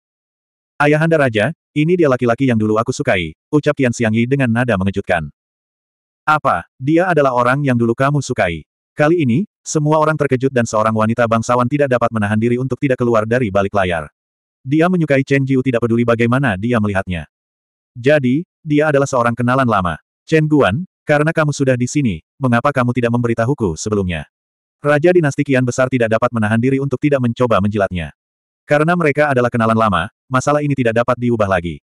Ayahanda Raja, ini dia laki-laki yang dulu aku sukai, ucap Qian Xiangyi dengan nada mengejutkan. Apa, dia adalah orang yang dulu kamu sukai. Kali ini, semua orang terkejut dan seorang wanita bangsawan tidak dapat menahan diri untuk tidak keluar dari balik layar. Dia menyukai Chen Jiu tidak peduli bagaimana dia melihatnya. Jadi, dia adalah seorang kenalan lama. Chen Guan, karena kamu sudah di sini, mengapa kamu tidak memberitahuku sebelumnya? Raja dinasti Kian besar tidak dapat menahan diri untuk tidak mencoba menjilatnya. Karena mereka adalah kenalan lama, masalah ini tidak dapat diubah lagi.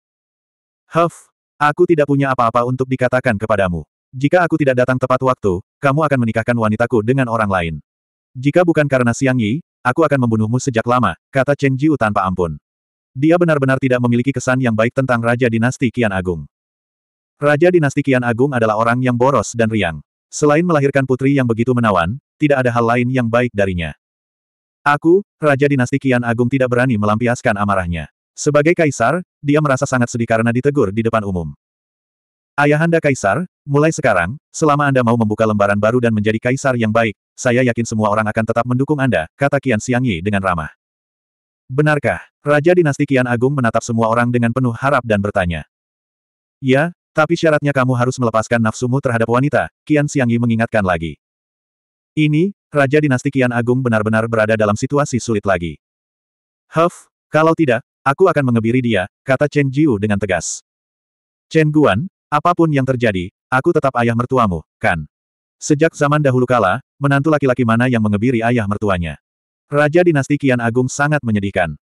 Huff, aku tidak punya apa-apa untuk dikatakan kepadamu. Jika aku tidak datang tepat waktu, kamu akan menikahkan wanitaku dengan orang lain. Jika bukan karena Siang Yi, aku akan membunuhmu sejak lama, kata Chen Jiu tanpa ampun. Dia benar-benar tidak memiliki kesan yang baik tentang Raja Dinasti Kian Agung. Raja Dinasti Kian Agung adalah orang yang boros dan riang. Selain melahirkan putri yang begitu menawan, tidak ada hal lain yang baik darinya. Aku, Raja Dinasti Kian Agung tidak berani melampiaskan amarahnya. Sebagai kaisar, dia merasa sangat sedih karena ditegur di depan umum. Ayahanda kaisar, mulai sekarang, selama Anda mau membuka lembaran baru dan menjadi kaisar yang baik, saya yakin semua orang akan tetap mendukung Anda, kata Qian Xiangyi dengan ramah. Benarkah? Raja Dinasti Kian Agung menatap semua orang dengan penuh harap dan bertanya. Ya, tapi syaratnya kamu harus melepaskan nafsumu terhadap wanita, Kian Siangyi mengingatkan lagi. Ini, Raja Dinasti Kian Agung benar-benar berada dalam situasi sulit lagi. Huff, kalau tidak, aku akan mengebiri dia, kata Chen Jiu dengan tegas. Chen Guan, apapun yang terjadi, aku tetap ayah mertuamu, kan? Sejak zaman dahulu kala, menantu laki-laki mana yang mengebiri ayah mertuanya? Raja dinasti Kian Agung sangat menyedihkan.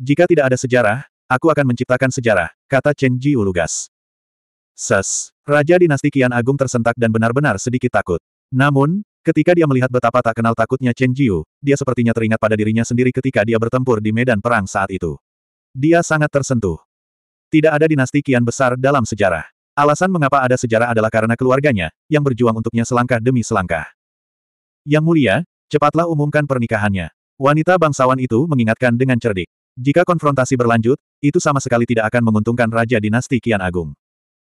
Jika tidak ada sejarah, aku akan menciptakan sejarah, kata Chen Ji Ulugas. Ses, Raja dinasti Kian Agung tersentak dan benar-benar sedikit takut. Namun, ketika dia melihat betapa tak kenal takutnya Chen Jiu, dia sepertinya teringat pada dirinya sendiri ketika dia bertempur di medan perang saat itu. Dia sangat tersentuh. Tidak ada dinasti Kian besar dalam sejarah. Alasan mengapa ada sejarah adalah karena keluarganya, yang berjuang untuknya selangkah demi selangkah. Yang mulia, cepatlah umumkan pernikahannya. Wanita bangsawan itu mengingatkan dengan cerdik. Jika konfrontasi berlanjut, itu sama sekali tidak akan menguntungkan Raja Dinasti Kian Agung.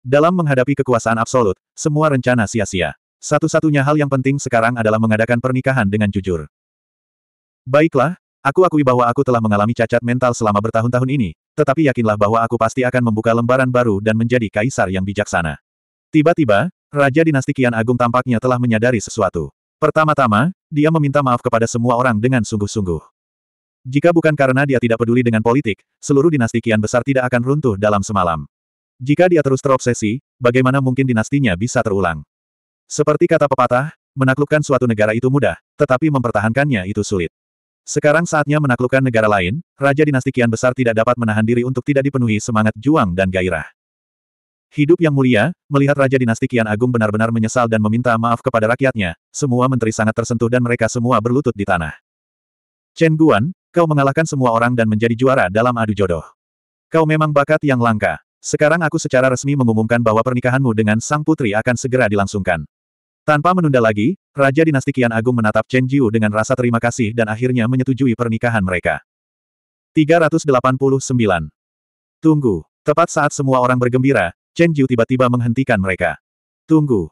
Dalam menghadapi kekuasaan absolut, semua rencana sia-sia. Satu-satunya hal yang penting sekarang adalah mengadakan pernikahan dengan jujur. Baiklah, aku akui bahwa aku telah mengalami cacat mental selama bertahun-tahun ini, tetapi yakinlah bahwa aku pasti akan membuka lembaran baru dan menjadi kaisar yang bijaksana. Tiba-tiba, Raja Dinasti Kian Agung tampaknya telah menyadari sesuatu. Pertama-tama, dia meminta maaf kepada semua orang dengan sungguh-sungguh. Jika bukan karena dia tidak peduli dengan politik, seluruh dinasti kian besar tidak akan runtuh dalam semalam. Jika dia terus terobsesi, bagaimana mungkin dinastinya bisa terulang? Seperti kata pepatah, menaklukkan suatu negara itu mudah, tetapi mempertahankannya itu sulit. Sekarang saatnya menaklukkan negara lain, Raja Dinasti Kian Besar tidak dapat menahan diri untuk tidak dipenuhi semangat juang dan gairah. Hidup yang mulia, melihat Raja Dinasti Kian Agung benar-benar menyesal dan meminta maaf kepada rakyatnya, semua menteri sangat tersentuh dan mereka semua berlutut di tanah. Chen Guan, kau mengalahkan semua orang dan menjadi juara dalam adu jodoh. Kau memang bakat yang langka. Sekarang aku secara resmi mengumumkan bahwa pernikahanmu dengan sang putri akan segera dilangsungkan. Tanpa menunda lagi, Raja Dinasti Kian Agung menatap Chen Jiu dengan rasa terima kasih dan akhirnya menyetujui pernikahan mereka. 389. Tunggu, tepat saat semua orang bergembira, Chen Jiu tiba-tiba menghentikan mereka. Tunggu.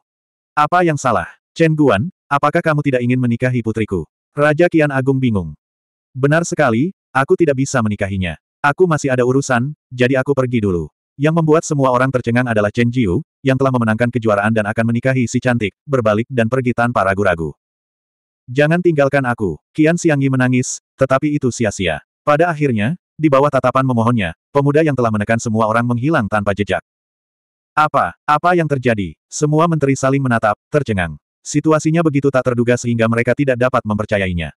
Apa yang salah? Chen Guan, apakah kamu tidak ingin menikahi putriku? Raja Kian Agung bingung. Benar sekali, aku tidak bisa menikahinya. Aku masih ada urusan, jadi aku pergi dulu. Yang membuat semua orang tercengang adalah Chen Jiu, yang telah memenangkan kejuaraan dan akan menikahi si cantik, berbalik dan pergi tanpa ragu-ragu. Jangan tinggalkan aku, Kian Xiangyi menangis, tetapi itu sia-sia. Pada akhirnya, di bawah tatapan memohonnya, pemuda yang telah menekan semua orang menghilang tanpa jejak. Apa? Apa yang terjadi? Semua menteri saling menatap, tercengang. Situasinya begitu tak terduga sehingga mereka tidak dapat mempercayainya.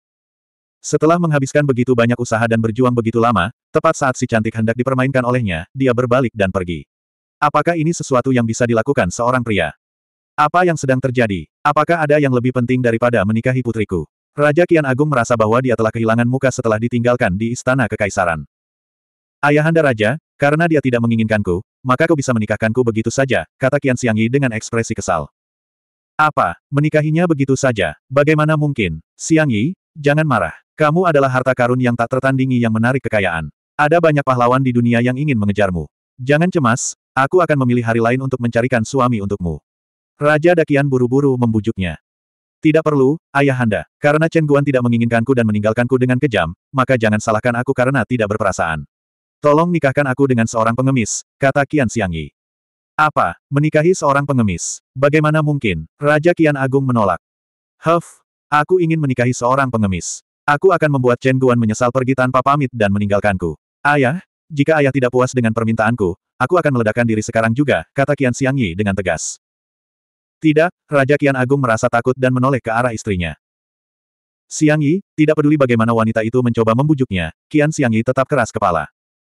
Setelah menghabiskan begitu banyak usaha dan berjuang begitu lama, tepat saat si cantik hendak dipermainkan olehnya, dia berbalik dan pergi. Apakah ini sesuatu yang bisa dilakukan seorang pria? Apa yang sedang terjadi? Apakah ada yang lebih penting daripada menikahi putriku? Raja Kian Agung merasa bahwa dia telah kehilangan muka setelah ditinggalkan di istana kekaisaran. Ayahanda Raja, karena dia tidak menginginkanku, maka kau bisa menikahkanku begitu saja, kata Qian Yi dengan ekspresi kesal. Apa, menikahinya begitu saja, bagaimana mungkin? Yi, jangan marah. Kamu adalah harta karun yang tak tertandingi yang menarik kekayaan. Ada banyak pahlawan di dunia yang ingin mengejarmu. Jangan cemas, aku akan memilih hari lain untuk mencarikan suami untukmu. Raja Dakian buru-buru membujuknya. Tidak perlu, ayahanda. Karena Chen Guan tidak menginginkanku dan meninggalkanku dengan kejam, maka jangan salahkan aku karena tidak berperasaan. Tolong nikahkan aku dengan seorang pengemis, kata Siang Xiangyi. Apa, menikahi seorang pengemis? Bagaimana mungkin? Raja Kian Agung menolak. Huff, aku ingin menikahi seorang pengemis. Aku akan membuat Chen Guan menyesal pergi tanpa pamit dan meninggalkanku. Ayah, jika ayah tidak puas dengan permintaanku, aku akan meledakkan diri sekarang juga, kata Siang Xiangyi dengan tegas. Tidak, Raja Kian Agung merasa takut dan menoleh ke arah istrinya. Siang Yi, tidak peduli bagaimana wanita itu mencoba membujuknya, Kian Siang Yi tetap keras kepala.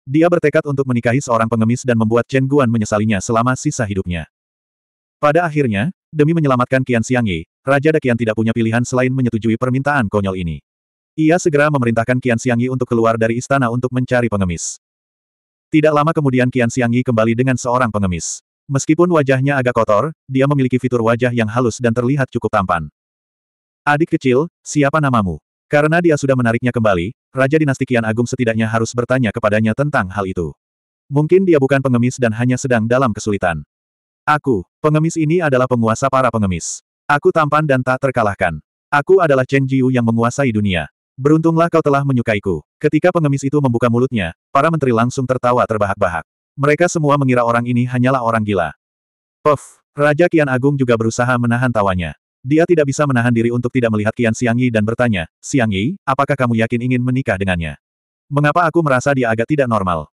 Dia bertekad untuk menikahi seorang pengemis dan membuat Chen Guan menyesalinya selama sisa hidupnya. Pada akhirnya, demi menyelamatkan Qian Xiangyi, Raja Dakian tidak punya pilihan selain menyetujui permintaan konyol ini. Ia segera memerintahkan Qian Xiangyi untuk keluar dari istana untuk mencari pengemis. Tidak lama kemudian Qian Xiangyi kembali dengan seorang pengemis. Meskipun wajahnya agak kotor, dia memiliki fitur wajah yang halus dan terlihat cukup tampan. Adik kecil, siapa namamu? Karena dia sudah menariknya kembali, Raja Dinasti Kian Agung setidaknya harus bertanya kepadanya tentang hal itu. Mungkin dia bukan pengemis dan hanya sedang dalam kesulitan. Aku, pengemis ini adalah penguasa para pengemis. Aku tampan dan tak terkalahkan. Aku adalah Chen Jiu yang menguasai dunia. Beruntunglah kau telah menyukaiku. Ketika pengemis itu membuka mulutnya, para menteri langsung tertawa terbahak-bahak. Mereka semua mengira orang ini hanyalah orang gila. Puff, Raja Kian Agung juga berusaha menahan tawanya. Dia tidak bisa menahan diri untuk tidak melihat Qian Yi dan bertanya, Yi, apakah kamu yakin ingin menikah dengannya? Mengapa aku merasa dia agak tidak normal?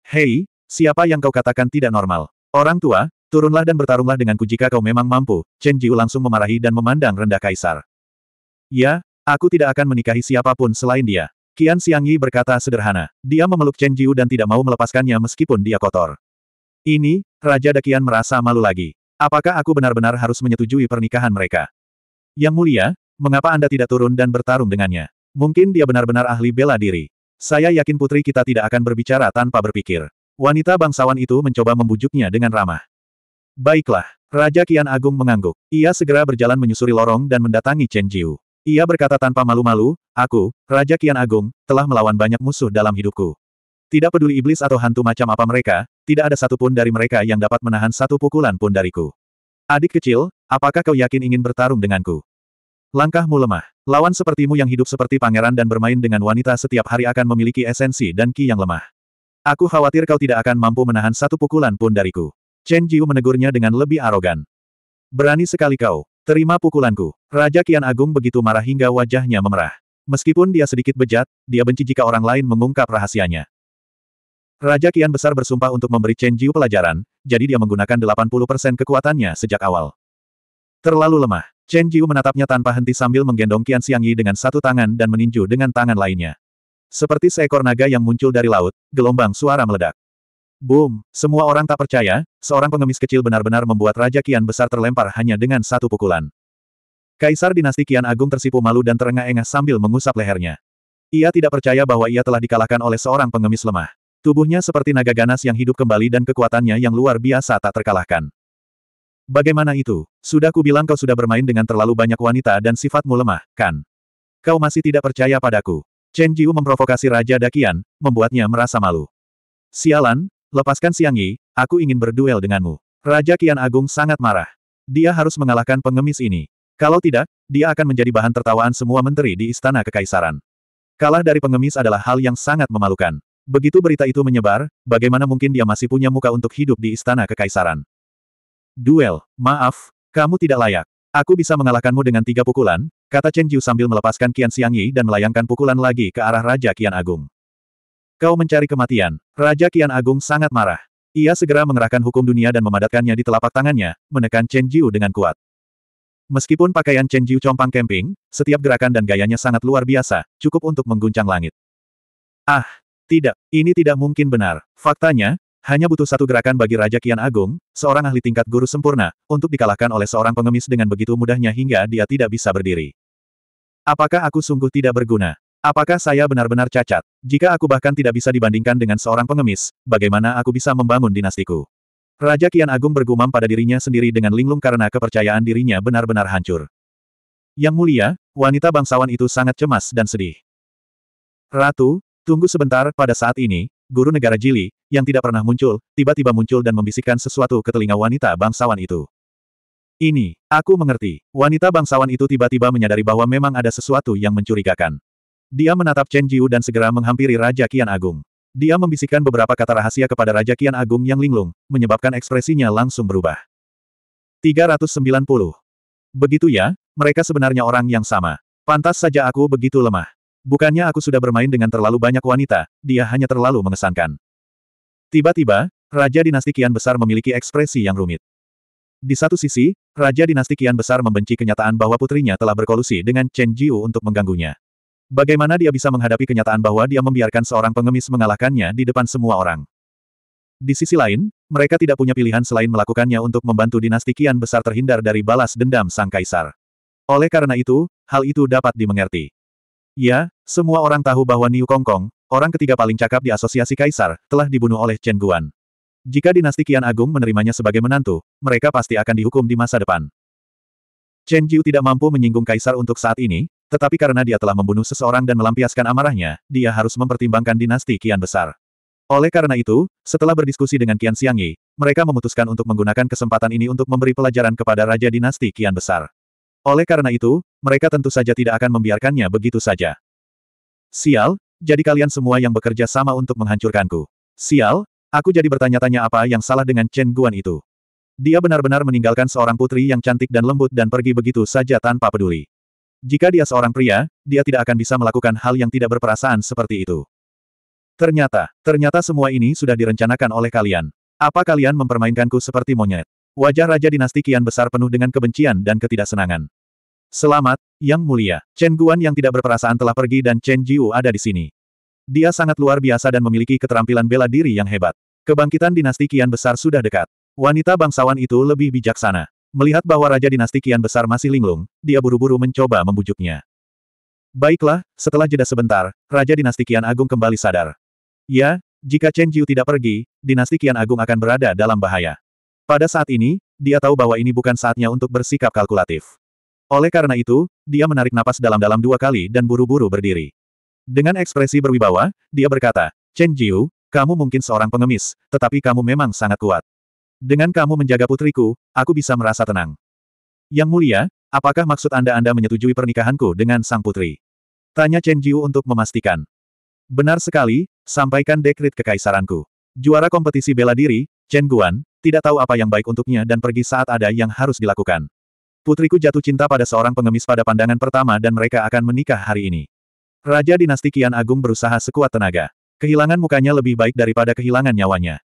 Hei, siapa yang kau katakan tidak normal? Orang tua, turunlah dan bertarunglah denganku jika kau memang mampu, Chen Jiu langsung memarahi dan memandang rendah kaisar. Ya, aku tidak akan menikahi siapapun selain dia. Qian Yi berkata sederhana, dia memeluk Chen Jiu dan tidak mau melepaskannya meskipun dia kotor. Ini, Raja Dakian merasa malu lagi. Apakah aku benar-benar harus menyetujui pernikahan mereka? Yang mulia, mengapa Anda tidak turun dan bertarung dengannya? Mungkin dia benar-benar ahli bela diri. Saya yakin putri kita tidak akan berbicara tanpa berpikir. Wanita bangsawan itu mencoba membujuknya dengan ramah. Baiklah, Raja Kian Agung mengangguk. Ia segera berjalan menyusuri lorong dan mendatangi Chen Jiu. Ia berkata tanpa malu-malu, Aku, Raja Kian Agung, telah melawan banyak musuh dalam hidupku. Tidak peduli iblis atau hantu macam apa mereka, tidak ada satupun dari mereka yang dapat menahan satu pukulan pun dariku. Adik kecil, apakah kau yakin ingin bertarung denganku? Langkahmu lemah. Lawan sepertimu yang hidup seperti pangeran dan bermain dengan wanita setiap hari akan memiliki esensi dan ki yang lemah. Aku khawatir kau tidak akan mampu menahan satu pukulan pun dariku. Chen Jiu menegurnya dengan lebih arogan. Berani sekali kau. Terima pukulanku. Raja Kian Agung begitu marah hingga wajahnya memerah. Meskipun dia sedikit bejat, dia benci jika orang lain mengungkap rahasianya. Raja Kian Besar bersumpah untuk memberi Chen Jiu pelajaran, jadi dia menggunakan 80% kekuatannya sejak awal. Terlalu lemah. Chen Jiu menatapnya tanpa henti sambil menggendong Qian Xiang Yi dengan satu tangan dan meninju dengan tangan lainnya. Seperti seekor naga yang muncul dari laut, gelombang suara meledak. Boom! Semua orang tak percaya, seorang pengemis kecil benar-benar membuat Raja Kian Besar terlempar hanya dengan satu pukulan. Kaisar dinasti Kian Agung tersipu malu dan terengah-engah sambil mengusap lehernya. Ia tidak percaya bahwa ia telah dikalahkan oleh seorang pengemis lemah. Tubuhnya seperti naga ganas yang hidup kembali dan kekuatannya yang luar biasa tak terkalahkan. Bagaimana itu? Sudah kubilang kau sudah bermain dengan terlalu banyak wanita dan sifatmu lemah, kan? Kau masih tidak percaya padaku. Chen Jiu memprovokasi Raja Dakian, membuatnya merasa malu. Sialan, lepaskan Siang Yi, aku ingin berduel denganmu. Raja Kian Agung sangat marah. Dia harus mengalahkan pengemis ini. Kalau tidak, dia akan menjadi bahan tertawaan semua menteri di Istana Kekaisaran. Kalah dari pengemis adalah hal yang sangat memalukan. Begitu berita itu menyebar, bagaimana mungkin dia masih punya muka untuk hidup di istana kekaisaran? Duel, maaf, kamu tidak layak. Aku bisa mengalahkanmu dengan tiga pukulan, kata Chen Jiu sambil melepaskan Qian Yi dan melayangkan pukulan lagi ke arah Raja Kian Agung. Kau mencari kematian. Raja Kian Agung sangat marah. Ia segera mengerahkan hukum dunia dan memadatkannya di telapak tangannya, menekan Chen Jiu dengan kuat. Meskipun pakaian Chen Jiu compang kemping, setiap gerakan dan gayanya sangat luar biasa, cukup untuk mengguncang langit. Ah, tidak, ini tidak mungkin benar. Faktanya, hanya butuh satu gerakan bagi Raja Kian Agung, seorang ahli tingkat guru sempurna, untuk dikalahkan oleh seorang pengemis dengan begitu mudahnya hingga dia tidak bisa berdiri. Apakah aku sungguh tidak berguna? Apakah saya benar-benar cacat? Jika aku bahkan tidak bisa dibandingkan dengan seorang pengemis, bagaimana aku bisa membangun dinastiku? Raja Kian Agung bergumam pada dirinya sendiri dengan linglung karena kepercayaan dirinya benar-benar hancur. Yang mulia, wanita bangsawan itu sangat cemas dan sedih. Ratu, Tunggu sebentar, pada saat ini, guru negara Jili, yang tidak pernah muncul, tiba-tiba muncul dan membisikkan sesuatu ke telinga wanita bangsawan itu. Ini, aku mengerti. Wanita bangsawan itu tiba-tiba menyadari bahwa memang ada sesuatu yang mencurigakan. Dia menatap Chen Jiu dan segera menghampiri Raja Kian Agung. Dia membisikkan beberapa kata rahasia kepada Raja Kian Agung yang linglung, menyebabkan ekspresinya langsung berubah. 390. Begitu ya, mereka sebenarnya orang yang sama. Pantas saja aku begitu lemah. Bukannya aku sudah bermain dengan terlalu banyak wanita, dia hanya terlalu mengesankan. Tiba-tiba, Raja Dinasti Kian Besar memiliki ekspresi yang rumit. Di satu sisi, Raja Dinasti Kian Besar membenci kenyataan bahwa putrinya telah berkolusi dengan Chen Jiu untuk mengganggunya. Bagaimana dia bisa menghadapi kenyataan bahwa dia membiarkan seorang pengemis mengalahkannya di depan semua orang? Di sisi lain, mereka tidak punya pilihan selain melakukannya untuk membantu dinasti Kian Besar terhindar dari balas dendam sang kaisar. Oleh karena itu, hal itu dapat dimengerti. Ya, semua orang tahu bahwa Niu Kongkong, orang ketiga paling cakap di asosiasi kaisar, telah dibunuh oleh Chen Guan. Jika dinasti Kian Agung menerimanya sebagai menantu, mereka pasti akan dihukum di masa depan. Chen Jiu tidak mampu menyinggung kaisar untuk saat ini, tetapi karena dia telah membunuh seseorang dan melampiaskan amarahnya, dia harus mempertimbangkan dinasti Kian besar. Oleh karena itu, setelah berdiskusi dengan Qian Xiangyi, mereka memutuskan untuk menggunakan kesempatan ini untuk memberi pelajaran kepada Raja Dinasti Kian Besar. Oleh karena itu, mereka tentu saja tidak akan membiarkannya begitu saja. Sial, jadi kalian semua yang bekerja sama untuk menghancurkanku. Sial, aku jadi bertanya-tanya apa yang salah dengan Chen Guan itu. Dia benar-benar meninggalkan seorang putri yang cantik dan lembut dan pergi begitu saja tanpa peduli. Jika dia seorang pria, dia tidak akan bisa melakukan hal yang tidak berperasaan seperti itu. Ternyata, ternyata semua ini sudah direncanakan oleh kalian. Apa kalian mempermainkanku seperti monyet? Wajah Raja Dinasti kian besar penuh dengan kebencian dan ketidaksenangan. Selamat, Yang Mulia. Chen Guan yang tidak berperasaan telah pergi dan Chen Jiu ada di sini. Dia sangat luar biasa dan memiliki keterampilan bela diri yang hebat. Kebangkitan dinasti Kian Besar sudah dekat. Wanita bangsawan itu lebih bijaksana. Melihat bahwa Raja Dinasti Kian Besar masih linglung, dia buru-buru mencoba membujuknya. Baiklah, setelah jeda sebentar, Raja Dinasti Kian Agung kembali sadar. Ya, jika Chen Jiu tidak pergi, Dinasti Kian Agung akan berada dalam bahaya. Pada saat ini, dia tahu bahwa ini bukan saatnya untuk bersikap kalkulatif. Oleh karena itu, dia menarik napas dalam-dalam dua kali dan buru-buru berdiri. Dengan ekspresi berwibawa, dia berkata, Chen Jiu, kamu mungkin seorang pengemis, tetapi kamu memang sangat kuat. Dengan kamu menjaga putriku, aku bisa merasa tenang. Yang mulia, apakah maksud Anda Anda menyetujui pernikahanku dengan sang putri? Tanya Chen Jiu untuk memastikan. Benar sekali, sampaikan dekrit kekaisaranku. Juara kompetisi bela diri, Chen Guan, tidak tahu apa yang baik untuknya dan pergi saat ada yang harus dilakukan. Putriku jatuh cinta pada seorang pengemis pada pandangan pertama dan mereka akan menikah hari ini. Raja Dinasti Kian Agung berusaha sekuat tenaga. Kehilangan mukanya lebih baik daripada kehilangan nyawanya.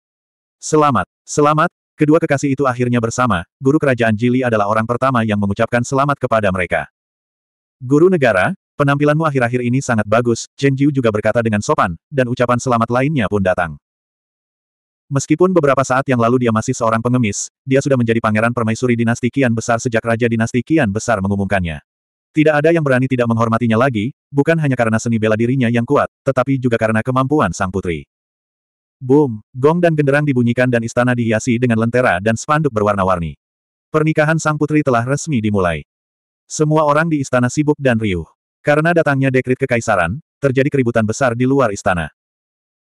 Selamat, selamat, kedua kekasih itu akhirnya bersama, guru kerajaan Jili adalah orang pertama yang mengucapkan selamat kepada mereka. Guru negara, penampilanmu akhir-akhir ini sangat bagus, Chen Jiu juga berkata dengan sopan, dan ucapan selamat lainnya pun datang. Meskipun beberapa saat yang lalu dia masih seorang pengemis, dia sudah menjadi pangeran permaisuri dinasti Kian Besar sejak Raja Dinasti Kian Besar mengumumkannya. Tidak ada yang berani tidak menghormatinya lagi, bukan hanya karena seni bela dirinya yang kuat, tetapi juga karena kemampuan sang putri. Boom, gong dan genderang dibunyikan dan istana dihiasi dengan lentera dan spanduk berwarna-warni. Pernikahan sang putri telah resmi dimulai. Semua orang di istana sibuk dan riuh. Karena datangnya dekrit kekaisaran, terjadi keributan besar di luar istana.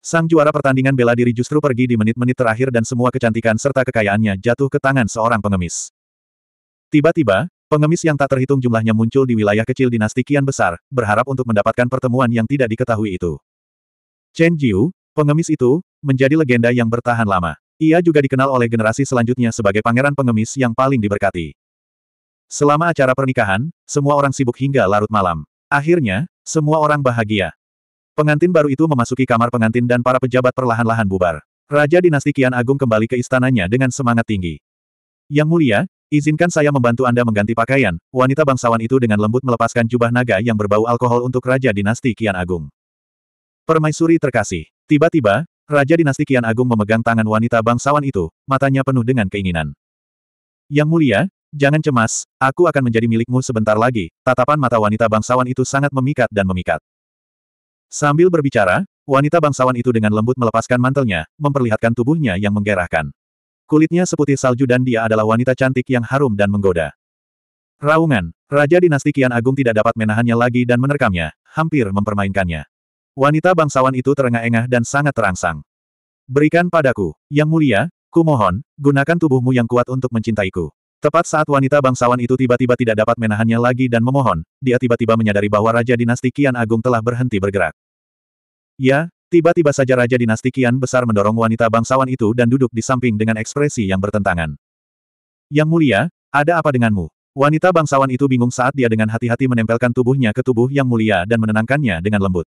Sang juara pertandingan bela diri justru pergi di menit-menit terakhir dan semua kecantikan serta kekayaannya jatuh ke tangan seorang pengemis. Tiba-tiba, pengemis yang tak terhitung jumlahnya muncul di wilayah kecil dinasti kian besar, berharap untuk mendapatkan pertemuan yang tidak diketahui itu. Chen Jiu, pengemis itu, menjadi legenda yang bertahan lama. Ia juga dikenal oleh generasi selanjutnya sebagai pangeran pengemis yang paling diberkati. Selama acara pernikahan, semua orang sibuk hingga larut malam. Akhirnya, semua orang bahagia. Pengantin baru itu memasuki kamar pengantin dan para pejabat perlahan-lahan bubar. Raja Dinasti Kian Agung kembali ke istananya dengan semangat tinggi. Yang mulia, izinkan saya membantu Anda mengganti pakaian, wanita bangsawan itu dengan lembut melepaskan jubah naga yang berbau alkohol untuk Raja Dinasti Kian Agung. Permaisuri terkasih. Tiba-tiba, Raja Dinasti Kian Agung memegang tangan wanita bangsawan itu, matanya penuh dengan keinginan. Yang mulia, jangan cemas, aku akan menjadi milikmu sebentar lagi, tatapan mata wanita bangsawan itu sangat memikat dan memikat. Sambil berbicara, wanita bangsawan itu dengan lembut melepaskan mantelnya, memperlihatkan tubuhnya yang menggerahkan. Kulitnya seputih salju dan dia adalah wanita cantik yang harum dan menggoda. Raungan, Raja Dinasti Kian Agung tidak dapat menahannya lagi dan menerkamnya, hampir mempermainkannya. Wanita bangsawan itu terengah-engah dan sangat terangsang. Berikan padaku, Yang Mulia, kumohon, gunakan tubuhmu yang kuat untuk mencintaiku. Tepat saat wanita bangsawan itu tiba-tiba tidak dapat menahannya lagi dan memohon, dia tiba-tiba menyadari bahwa Raja Dinasti Kian Agung telah berhenti bergerak. Ya, tiba-tiba saja Raja Dinasti Kian besar mendorong wanita bangsawan itu dan duduk di samping dengan ekspresi yang bertentangan. Yang mulia, ada apa denganmu? Wanita bangsawan itu bingung saat dia dengan hati-hati menempelkan tubuhnya ke tubuh yang mulia dan menenangkannya dengan lembut.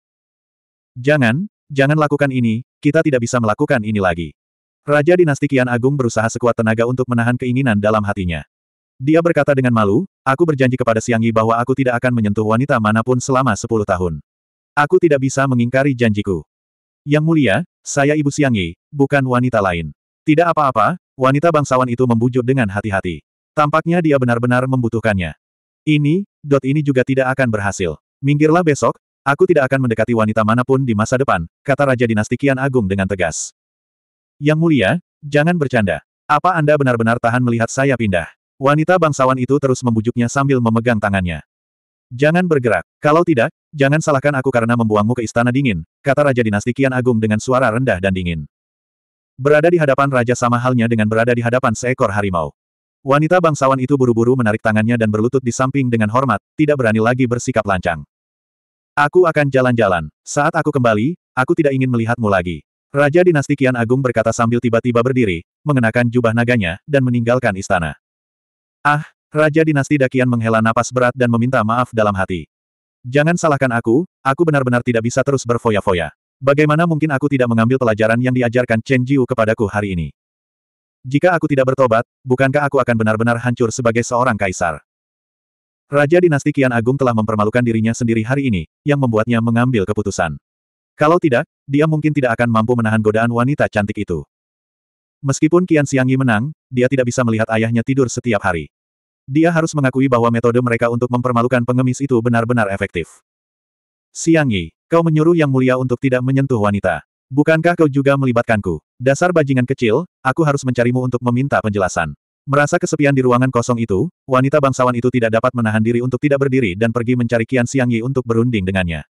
Jangan, jangan lakukan ini, kita tidak bisa melakukan ini lagi. Raja dinasti Kian Agung berusaha sekuat tenaga untuk menahan keinginan dalam hatinya. Dia berkata dengan malu, aku berjanji kepada Siang Yi bahwa aku tidak akan menyentuh wanita manapun selama sepuluh tahun. Aku tidak bisa mengingkari janjiku. Yang mulia, saya Ibu Siang Yi, bukan wanita lain. Tidak apa-apa, wanita bangsawan itu membujuk dengan hati-hati. Tampaknya dia benar-benar membutuhkannya. Ini, dot ini juga tidak akan berhasil. Minggirlah besok, aku tidak akan mendekati wanita manapun di masa depan, kata Raja Dinasti Kian Agung dengan tegas. Yang mulia, jangan bercanda. Apa Anda benar-benar tahan melihat saya pindah? Wanita bangsawan itu terus membujuknya sambil memegang tangannya. Jangan bergerak. Kalau tidak, jangan salahkan aku karena membuangmu ke istana dingin, kata Raja Dinasti Kian Agung dengan suara rendah dan dingin. Berada di hadapan raja sama halnya dengan berada di hadapan seekor harimau. Wanita bangsawan itu buru-buru menarik tangannya dan berlutut di samping dengan hormat, tidak berani lagi bersikap lancang. Aku akan jalan-jalan. Saat aku kembali, aku tidak ingin melihatmu lagi. Raja Dinasti Kian Agung berkata sambil tiba-tiba berdiri, mengenakan jubah naganya, dan meninggalkan istana. Ah, Raja Dinasti Dakian menghela napas berat dan meminta maaf dalam hati. Jangan salahkan aku, aku benar-benar tidak bisa terus berfoya-foya. Bagaimana mungkin aku tidak mengambil pelajaran yang diajarkan Chen Jiu kepadaku hari ini? Jika aku tidak bertobat, bukankah aku akan benar-benar hancur sebagai seorang kaisar? Raja Dinasti Kian Agung telah mempermalukan dirinya sendiri hari ini, yang membuatnya mengambil keputusan. Kalau tidak, dia mungkin tidak akan mampu menahan godaan wanita cantik itu. Meskipun Qian Xiangyi menang, dia tidak bisa melihat ayahnya tidur setiap hari. Dia harus mengakui bahwa metode mereka untuk mempermalukan pengemis itu benar-benar efektif. Xiangyi, kau menyuruh Yang Mulia untuk tidak menyentuh wanita. Bukankah kau juga melibatkanku? Dasar bajingan kecil, aku harus mencarimu untuk meminta penjelasan. Merasa kesepian di ruangan kosong itu, wanita bangsawan itu tidak dapat menahan diri untuk tidak berdiri dan pergi mencari Qian Xiangyi untuk berunding dengannya.